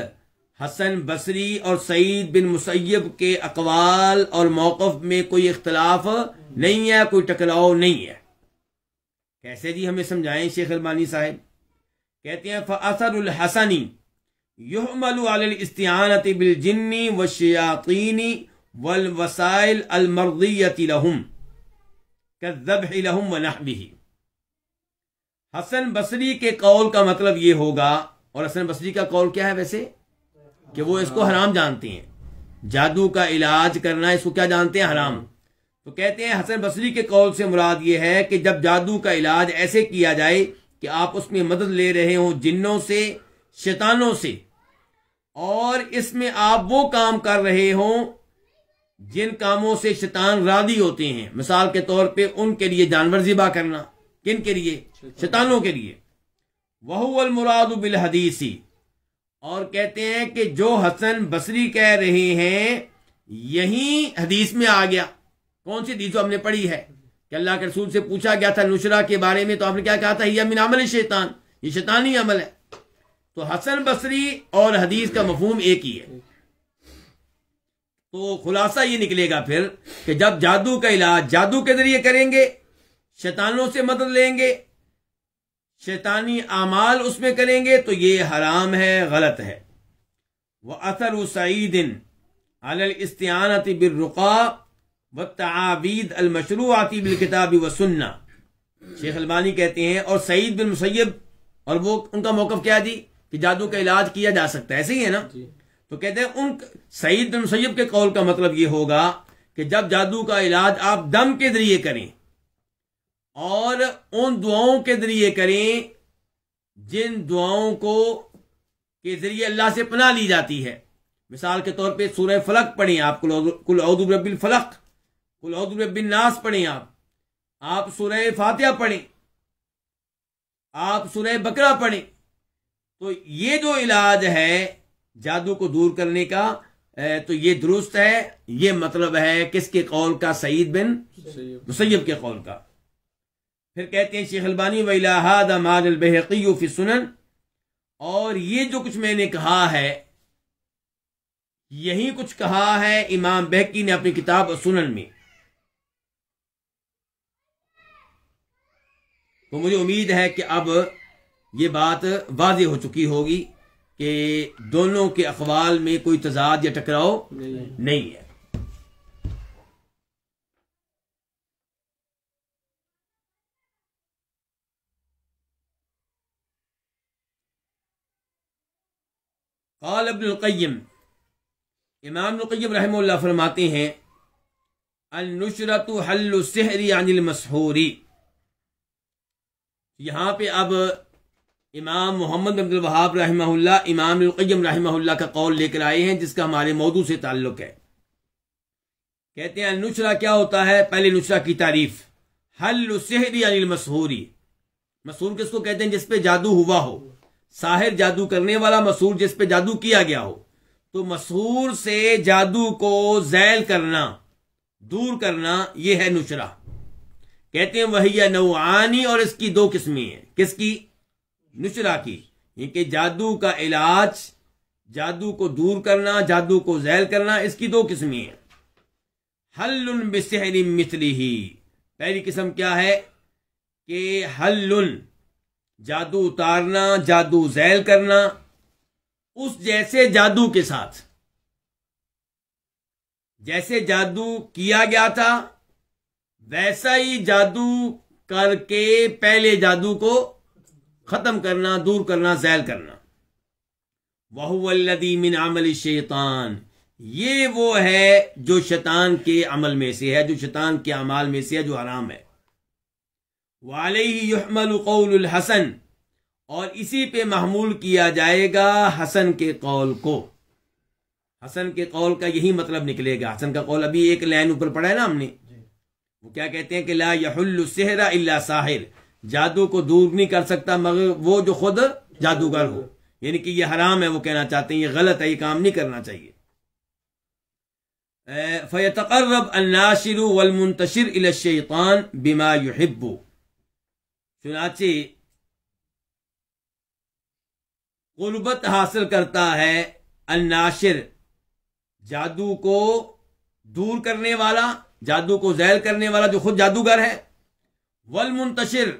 हसन बसरी और सईद बिन मुसैब के अकवाल और मौकफ में कोई इख्तलाफ नहीं है कोई टकराव नहीं है कैसे जी हमें समझाएं शेख अलमानी साहब कहते हैं फ़सर हसनी बिल जिन्नी व शयातीनी वल वसाइल अलमरदियती लहुम कब व नहबी हसन बसरी के कौल का मतलब ये होगा और हसन बसरी का कौल क्या है वैसे कि वो इसको हराम जानती हैं जादू का इलाज करना इसको क्या जानते हैं हराम तो कहते हैं हसन बसरी के कौल से मुराद ये है कि जब जादू का इलाज ऐसे किया जाए कि आप उसमें मदद ले रहे हो जिन्नों से शैतानों से और इसमें आप वो काम कर रहे हो जिन कामों से शैतान राधी होते हैं मिसाल के तौर पे उनके लिए जानवर जिबा करना किन के लिए शैतानों के लिए वहुअल मुराद बिल हदीसी और कहते हैं कि जो हसन बसरी कह रहे हैं यही हदीस में आ गया कौन सी हदीस हमने पढ़ी है कि अल्लाह के रसूल से पूछा गया था नुशरा के बारे में तो आपने क्या कहा था यह अमिन अमल शैतान ये शैतानी अमल है तो हसन बसरी और हदीस का मफहम एक ही है तो खुलासा ये निकलेगा फिर कि जब जादू का इलाज जादू के जरिए करेंगे शैतानों से मदद लेंगे शैतानी अमाल उसमें करेंगे तो ये हराम है गलत है वह असर सईदिन अल इस्तानत बिलरुका व तआबीद अलमशरूआती बिलकिताबी व सुन्ना शेख अलबानी कहते हैं और सईद बिन मुसैब और वो उनका मौकफ क्या जी कि जादू का इलाज किया जा सकता है ऐसे ही है ना तो कहते हैं उन सईद बिन मुसैब के कौल का मतलब ये होगा कि जब जादू का इलाज आप दम के जरिए करें और उन दुआओं के जरिए करें जिन दुआओं को के जरिए अल्लाह से पना ली जाती है मिसाल के तौर पे सूरह फलक पढ़ें आप कुल रबिल फलक कुल रबिन नास पढ़ें आप आप सूरह फातिहा पढ़ें आप सूरह बकरा पढ़ें तो ये जो इलाज है जादू को दूर करने का तो ये दुरुस्त है ये मतलब है किसके कौल का सईद बिन मुसैब के कौल का फिर कहते हैं शेख अलबानी वलाहादा सुनन और ये जो कुछ मैंने कहा है यही कुछ कहा है इमाम बहकी ने अपनी किताब सुनन में तो मुझे उम्मीद है कि अब ये बात वाज हो चुकी होगी कि दोनों के अखबाल में कोई तजाद या टकराव नहीं है काल अबनकैम इमाम नकैम रहम फरमाते हैं अनुशरत हल्लुसहरी अनिल मसहूरी यहाँ पे अब इमाम मोहम्मद अब्दुल वहाब रहमहुल्ला इमाम नकैम रहमहुल्ला का कौल लेकर आए हैं जिसका हमारे मौजू से ताल्लुक है कहते हैं नुसरा क्या होता है पहले नुसरा की तारीफ हल सहरी अनिल मसहूरी मसहूर किसको कहते हैं जिसपे जादू हुआ हो साहिर जादू करने वाला मसूर जिस पे जादू किया गया हो तो मसूर से जादू को जैल करना दूर करना यह है नुशरा कहते हैं वही नवानी और इसकी दो किस्में हैं किसकी नुशरा की कि जादू का इलाज जादू को दूर करना जादू को जैल करना इसकी दो किस्में हैं हल बिसहरी मिसली ही पहली किस्म क्या है कि हल्लुन जादू उतारना जादू जैल करना उस जैसे जादू के साथ जैसे जादू किया गया था वैसा ही जादू करके पहले जादू को खत्म करना दूर करना जैल करना वहुवल्लदी मिन अमल शैतान ये वो है जो शैतान के अमल में से है जो शैतान के अमाल में से है जो हराम है वाले वाल कौल हसन और इसी पे महमूल किया जाएगा हसन के कौल को हसन के कौल का यही मतलब निकलेगा हसन का कौल अभी एक लाइन ऊपर पड़ा है ना हमने वो क्या कहते हैं कि ला यहुल्लु सेहरा इल्ला साहिर जादू को दूर नहीं कर सकता मगर वो जो खुद जादूगर हो यानी कि ये हराम है वो कहना चाहते हैं ये गलत है ये काम नहीं करना चाहिए फैतकर्रब अन्नाशिर वलमुंतशिर इलशैतान बिमा युहिब्बू चुनाचे कुलबत हासिल करता है अन्नाशिर जादू को दूर करने वाला जादू को जैल करने वाला जो खुद जादूगर है वल मुंतशिर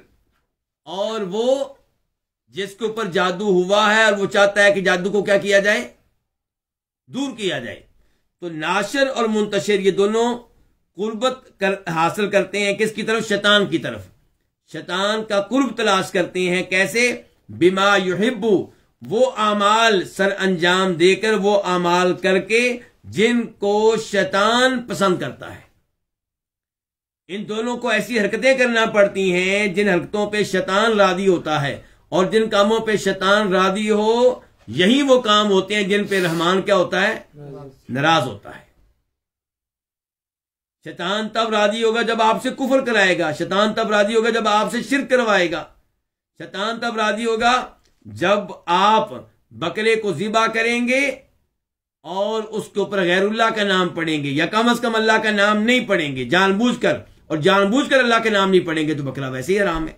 और वो जिसके ऊपर जादू हुआ है और वो चाहता है कि जादू को क्या किया जाए दूर किया जाए तो नाशिर और मुंतशिर ये दोनों कुर्बत कर, हासिल करते हैं किसकी तरफ शैतान की तरफ शैतान का कुर्ब तलाश करते हैं कैसे बिमा युहिबू वो आमाल सर अंजाम देकर वो आमाल करके जिनको शैतान पसंद करता है इन दोनों को ऐसी हरकतें करना पड़ती हैं जिन हरकतों पे शैतान राधी होता है और जिन कामों पे शैतान राधी हो यही वो काम होते हैं जिन पे रहमान क्या होता है नाराज होता है शैतान तब राजी होगा जब आपसे कुफर कराएगा शैतान तब राजी होगा जब आपसे शिर करवाएगा शैतान तब राजी होगा जब आप बकरे को जिबा करेंगे और उसके ऊपर गैरुल्ला का नाम पढ़ेंगे या कम अज कम अल्लाह का नाम नहीं पढ़ेंगे जानबूझकर और जानबूझकर अल्लाह के नाम नहीं पढ़ेंगे तो बकरा वैसे ही आराम है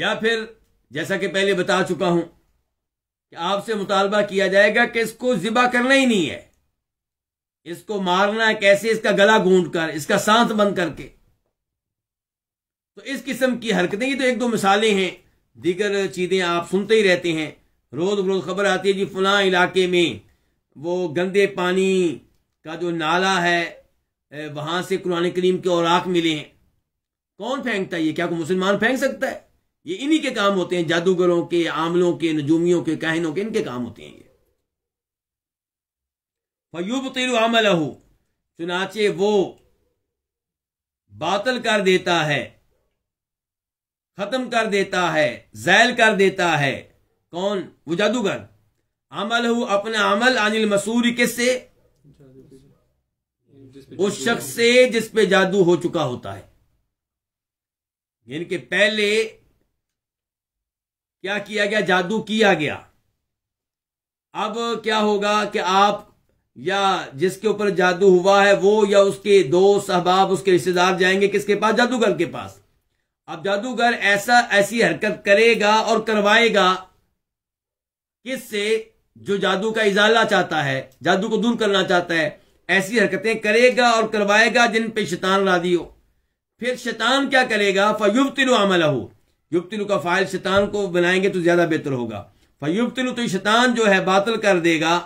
या फिर जैसा कि पहले बता चुका हूं कि आपसे मुतालबा किया जाएगा कि इसको जिबा करना ही नहीं है इसको मारना है कैसे इसका गला घूंट कर इसका सांस बंद करके तो इस किस्म की हरकतें ये तो एक दो मिसालें हैं दीगर चीजें आप सुनते ही रहते हैं रोज रोज खबर आती है जी फला इलाके में वो गंदे पानी का जो नाला है वहां से कुरान करीम के औराक मिले हैं कौन फेंकता है ये क्या को मुसलमान फेंक सकता है ये इन्हीं के काम होते हैं जादूगरों के आमलों के नजूमियों के कहनों के इनके काम होते हैं फयूब तिल अमल चुनाचे वो बातल कर देता है खत्म कर देता है जैल कर देता है कौन वो जादूगर अमल हो अपना अमल अनिल मसूरी किससे उस शख्स से जिस पे जादू हो चुका होता है इनके पहले क्या किया गया जादू किया गया अब क्या होगा कि आप या जिसके ऊपर जादू हुआ है वो या उसके दोस्त अहबाब उसके रिश्तेदार जाएंगे किसके पास जादूगर के पास अब जादूगर ऐसा ऐसी हरकत करेगा और करवाएगा किससे जो जादू का इजाला चाहता है जादू को दूर करना चाहता है ऐसी हरकतें करेगा और करवाएगा जिन पे शैतान राधी हो फिर शैतान क्या करेगा तिलु अमल हो तिलु का फायल शैतान को बनाएंगे तो ज्यादा बेहतर होगा तिलु तो शैतान जो है बातल कर देगा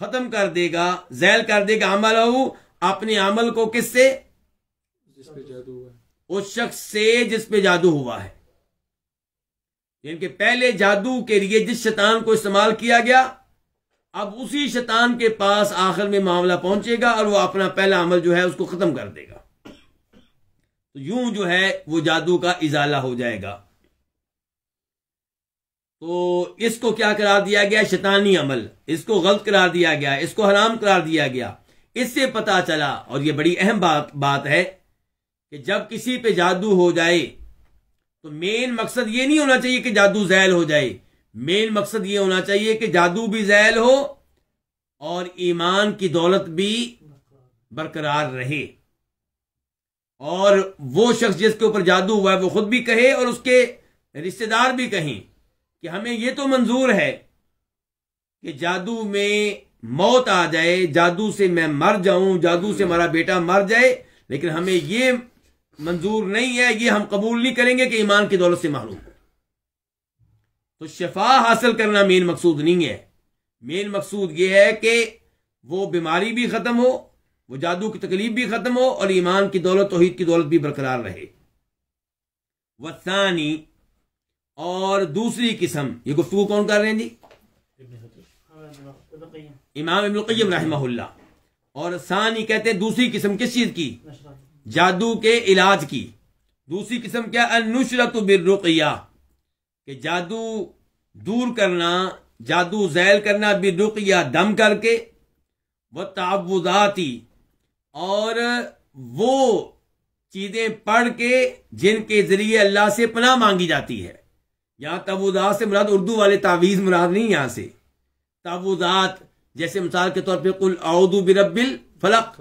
खत्म कर देगा जैल कर देगा अमल अपने अमल को किससे जिसपे जादू हुआ उस शख्स से जिसपे जादू हुआ है इनके पहले जादू के लिए जिस शैतान को इस्तेमाल किया गया अब उसी शैतान के पास आखिर में मामला पहुंचेगा और वो अपना पहला अमल जो है उसको खत्म कर देगा तो यूं जो है वो जादू का इजाला हो जाएगा तो इसको क्या करार दिया गया शैतानी अमल इसको गलत करार दिया गया इसको हराम करार दिया गया इससे पता चला और ये बड़ी अहम बात बात है कि जब किसी पे जादू हो जाए तो मेन मकसद ये नहीं होना चाहिए कि जादू जैल हो जाए मेन मकसद ये होना चाहिए कि जादू भी जैल हो और ईमान की दौलत भी बरकरार रहे और वो शख्स जिसके ऊपर जादू हुआ है वो खुद भी कहे और उसके रिश्तेदार भी कहें कि हमें यह तो मंजूर है कि जादू में मौत आ जाए जादू से मैं मर जाऊं जादू से हमारा बेटा मर जाए लेकिन हमें यह मंजूर नहीं है ये हम कबूल नहीं करेंगे कि ईमान की दौलत से मालूम तो शफा हासिल करना मेन मकसूद नहीं है मेन मकसूद यह है कि वो बीमारी भी खत्म हो वो जादू की तकलीफ भी खत्म हो और ईमान की दौलत तोहहीद की दौलत भी बरकरार रहे वसानी और दूसरी किस्म ये गुफ्तु कौन कर रहे हैं जी इमाम इबन कैम रहमहुल्ला और सानी कहते हैं दूसरी किस्म किस चीज की जादू के इलाज की दूसरी किस्म क्या अनुशरत बिरुकिया कि जादू दूर करना जादू जैल करना बिरुकिया दम करके व ताबुदाती और वो चीजें पढ़ के जिनके जरिए अल्लाह से पनाह मांगी जाती है यहाँ तबूदात से मुराद उर्दू वाले तावीज़ मुराद नहीं यहाँ से तबूदात जैसे मिसाल के तौर पर कुल औदू बिरबिल फलक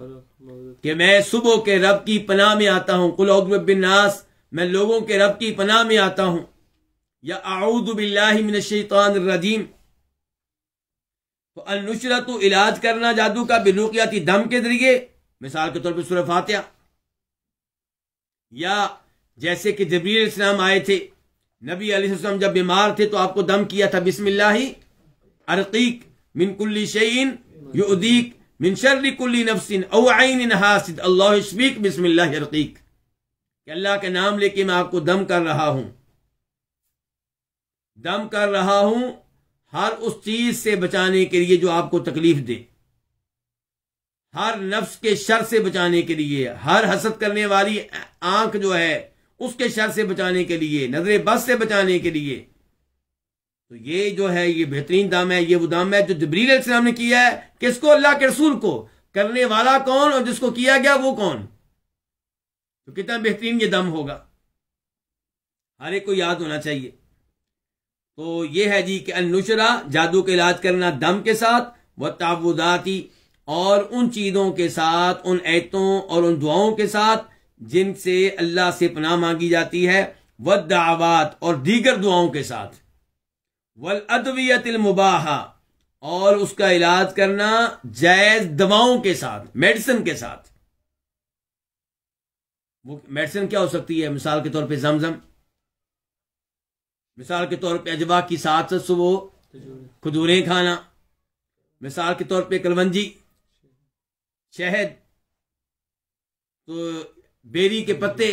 कि मैं सुबह के रब की पनाह में आता हूँ कुल बिन नास मैं लोगों के रब की पनाह में आता हूँ या आउदबिल्लाशैतान रजीम तो इलाज करना जादू का बिनुकियाती दम के जरिए मिसाल के तौर पर सुरफ फातिया या जैसे कि जबरील इस्लाम आए थे नबी वसल्लम जब बीमार थे तो आपको दम किया था बिस्मिल्लाही अरकीक मिनकुल्ली कुल्ली शैन युदीक मिन कुल्ली नफसिन ओन अल्लाह शबीक बिस्मिल्लाह अरकीक अल्लाह के नाम लेके मैं आपको दम कर रहा हूं दम कर रहा हूं हर उस चीज से बचाने के लिए जो आपको तकलीफ दे हर नफ्स के शर से बचाने के लिए हर हसद करने वाली आंख जो है उसके शर से बचाने के लिए नजरे बस से बचाने के लिए तो ये जो है ये बेहतरीन दाम है ये वो दाम है जो जबरील इस्लाम ने किया है किसको अल्लाह के रसूल को करने वाला कौन और जिसको किया गया वो कौन तो कितना बेहतरीन ये दम होगा हर एक को याद होना चाहिए तो ये है जी कि अनुशरा जादू का इलाज करना दम के साथ व ताबुदाती और उन चीजों के साथ उन ऐतों और उन दुआओं के साथ जिनसे अल्लाह से पनाह मांगी जाती है व दावात और दीगर दुआओं के साथ वल अदवियत मुबाहा और उसका इलाज करना जायज दवाओं के साथ मेडिसिन के साथ मेडिसिन क्या हो सकती है मिसाल के तौर पर जमजम मिसाल के तौर पर अजवा की साथ सुबह खजूरें खाना मिसाल के तौर पर कलवंजी शहद तो बेरी के पत्ते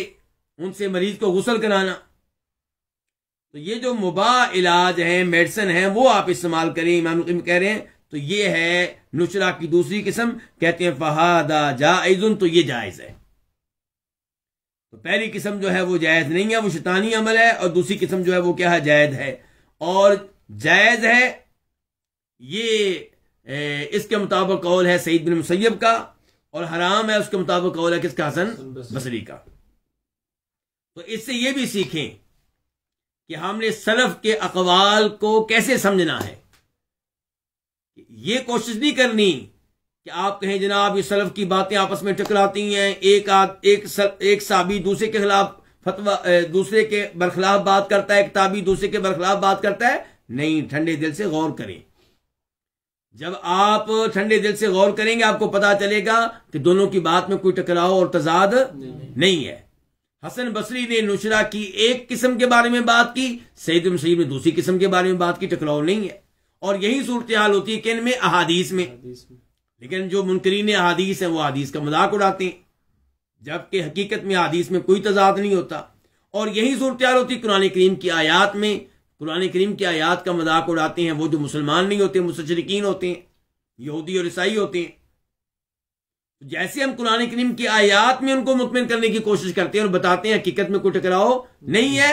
उनसे मरीज को गुसल कराना तो ये जो मुबा इलाज है मेडिसिन है वो आप इस्तेमाल करें इमाम कह रहे हैं तो ये है नुशरा की दूसरी किस्म कहते हैं फहादा जायजुन तो ये जायज है तो पहली किस्म जो है वो जायज नहीं है वो शैतानी अमल है और दूसरी किस्म जो है वो क्या है जायज है और जायज है ये ए, इसके मुताबिक कौल है सईद बिन मुसैब का और हराम है उसके मुताबिक कौल है किसका हसन बसरी का तो इससे यह भी सीखें कि हमने सलफ के अकवाल को कैसे समझना है ये कोशिश नहीं करनी कि आप कहें जनाब ये सलफ की बातें आपस में टकराती हैं एक आद एक सल, एक साबी दूसरे के खिलाफ फतवा दूसरे के बरखिलाफ बात करता है एक ताबी दूसरे के बरखिलाफ बात करता है नहीं ठंडे दिल से गौर करें जब आप ठंडे दिल से गौर करेंगे आपको पता चलेगा कि दोनों की बात में कोई टकराव और तजाद नहीं, नहीं।, नहीं है हसन बसरी ने नुशरा की एक किस्म के बारे में बात की सईद सईद ने दूसरी किस्म के बारे में बात की टकराव नहीं है और यही सूरत हाल होती है कि इनमें अहादीस में लेकिन जो मुनकरीन अहादीस है वो अहादीस का मजाक उड़ाते हैं जबकि हकीकत में अहादीस में कोई तजाद नहीं होता और यही सूरत हाल होती है कुरान करीम की आयात में कुरान करीम की आयात का मजाक उड़ाते हैं वो जो मुसलमान नहीं होते मुसरकिन होते हैं यहूदी और ईसाई होते हैं तो जैसे हम कुरान करीम की आयात में उनको मुतमिन करने की कोशिश करते हैं और बताते हैं हकीकत में कोई टकराव नहीं है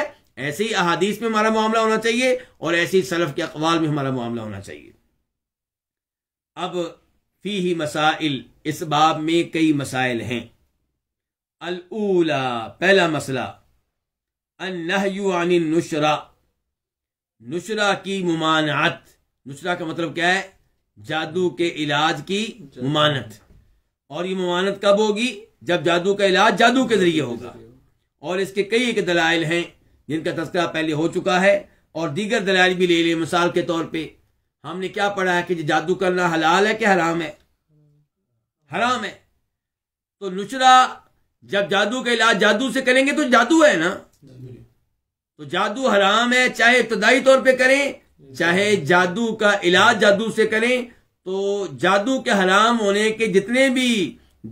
ऐसे ही अहादीस में हमारा मामला होना चाहिए और ऐसे ही सलफ के अखबार में हमारा मामला होना चाहिए अब फी ही मसाइल इस बाब में कई मसाइल हैं अलूला पहला मसला अनहयू नुशरा नुशरा की मुमानत नुशरा का मतलब क्या है जादू के इलाज की मुमानत और ये मुमानत कब होगी जब जादू का इलाज जादू के जरिए होगा और इसके कई एक दलाइल हैं जिनका तस्करा पहले हो चुका है और दीगर दलाइल भी ले लें मिसाल के तौर पर हमने क्या पढ़ा है कि जादू करना हलाल है कि हराम है हराम है तो नुशरा जब जादू का इलाज जादू से करेंगे तो जादू है ना तो जादू हराम है चाहे इब्तदाई तौर पर करें चाहे जादू का इलाज जादू से करें तो जादू के हराम होने के जितने भी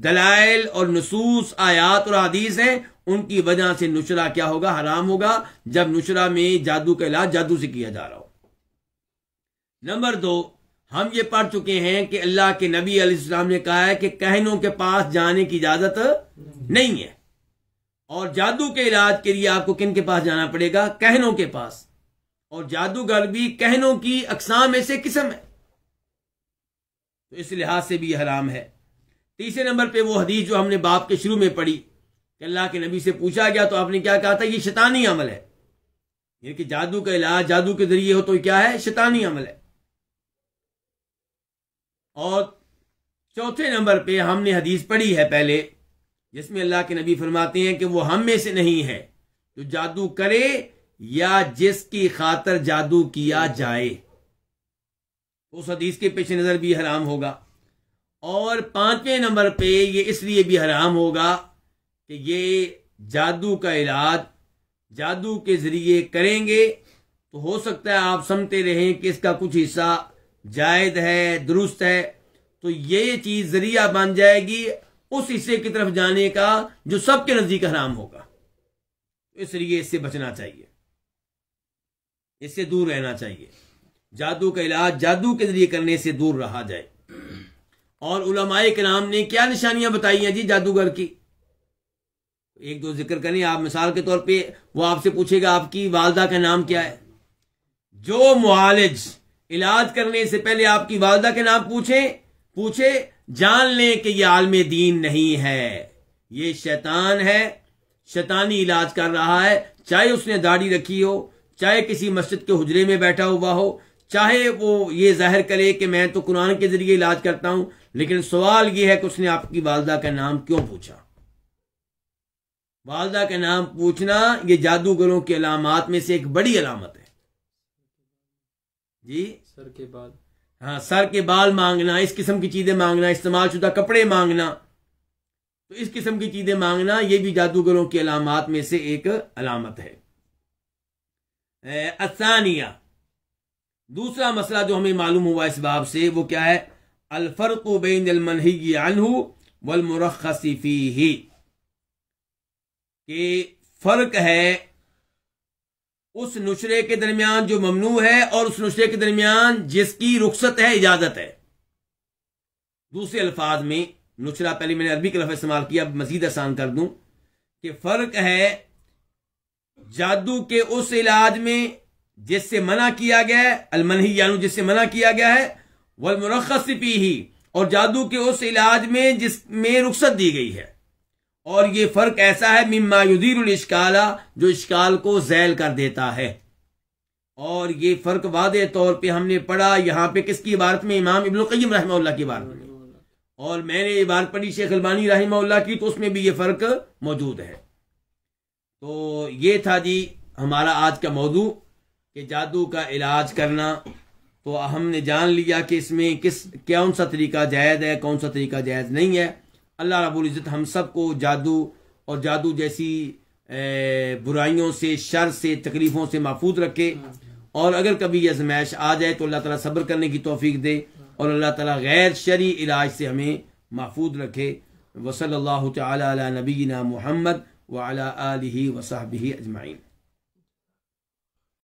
दलाइल और नसूस आयात और आदीस हैं उनकी वजह से नुशरा क्या होगा हराम होगा जब नुशरा में जादू का इलाज जादू से किया जा रहा हो नंबर दो हम ये पढ़ चुके हैं कि अल्लाह के नबी अलैहिस्सलाम ने कहा है कि कहनों के पास जाने की इजाजत नहीं है और जादू के इलाज के लिए आपको किन के पास जाना पड़ेगा कहनों के पास और जादूगर भी कहनों की अकसाम ऐसे किस्म है तो इस लिहाज से भी हराम है तीसरे नंबर पे वो हदीस जो हमने बाप के शुरू में पढ़ी कि अल्लाह के नबी से पूछा गया तो आपने क्या कहा था ये शैतानी अमल है ये कि जादू का इलाज जादू के जरिए हो तो क्या है शैतानी अमल है और चौथे नंबर पे हमने हदीस पढ़ी है पहले जिसमें अल्लाह के नबी फरमाते हैं कि वो हम में से नहीं है जो तो जादू करे या जिसकी खातर जादू किया जाए उस हदीस के पेश नज़र भी हराम होगा और पांचवें नंबर पे ये इसलिए भी हराम होगा कि ये जादू का इलाज जादू के जरिए करेंगे तो हो सकता है आप समझते रहें कि इसका कुछ हिस्सा जायद है दुरुस्त है तो ये चीज़ जरिया बन जाएगी उस हिस्से की तरफ जाने का जो सबके नजदीक हराम होगा तो इसलिए इससे बचना चाहिए इससे दूर रहना चाहिए जादू का इलाज जादू के जरिए करने से दूर रहा जाए और उलमाए कराम ने क्या निशानियां बताई हैं जी जादूगर की एक दो जिक्र करें आप मिसाल के तौर पे वो आपसे पूछेगा आपकी वालदा का नाम क्या है जो मुआलिज इलाज करने से पहले आपकी वालदा के नाम पूछे पूछे जान लें कि यह आलम दीन नहीं है ये शैतान है शैतानी इलाज कर रहा है चाहे उसने दाढ़ी रखी हो चाहे किसी मस्जिद के हुजरे में बैठा हुआ हो चाहे वो ये जाहिर करे कि मैं तो कुरान के जरिए इलाज करता हूं लेकिन सवाल ये है कि उसने आपकी वालदा का नाम क्यों पूछा वालदा का नाम पूछना ये जादूगरों की अलामत में से एक बड़ी अलामत है जी सर के बाद हाँ सर के बाल मांगना इस किस्म की चीज़ें मांगना इस्तेमाल शुदा कपड़े मांगना तो इस किस्म की चीज़ें मांगना यह भी जादूगरों की अलामत में से एक अलामत है असानिया दूसरा मसला जो हमें मालूम हुआ इस बाब से वो क्या है अलफरक बेनमनही अनहू वलमरखसीफी ही के फ़र्क है उस नुशरे के दरमियान जो ममनू है और उस नुशरे के दरमियान जिसकी रुख्सत है इजाजत है दूसरे अल्फाज में नुशरा पहले मैंने अरबी का लफ इस्तेमाल किया अब मजीद आसान कर दूं कि फर्क है जादू के उस इलाज में जिससे मना किया गया है अलमनही यानी जिससे मना किया गया है वलमरखस पी ही और जादू के उस इलाज में जिसमें रुख्सत दी गई है और ये फर्क ऐसा है मिम्मा युदीरुल इश्काला जो इश्काल को जैल कर देता है और ये फर्क वादे तौर पे हमने पढ़ा यहाँ पे किसकी इबारत में इमाम इबन कईम रहमा की इबारत में और मैंने इबारत पढ़ी शेख अलबानी रहमा की तो उसमें भी ये फर्क मौजूद है तो ये था जी हमारा आज का मौजू कि जादू का इलाज करना तो हमने जान लिया कि इसमें किस कौन सा तरीका जायज़ है कौन सा तरीका जायज़ नहीं है अल्लाह रबुल्ज़त हम सब को जादू और जादू जैसी बुराइयों से शर से तकलीफ़ों से महफूज रखे और अगर कभी यह आजमाइश आ जाए तो अल्लाह ताला सब्र करने की तोफ़ी दे और अल्लाह ताला गैर शरी इलाज से हमें महफूज रखे वसल अल्लाह तबीना मोहम्मद वाली वसाबी अजमाइन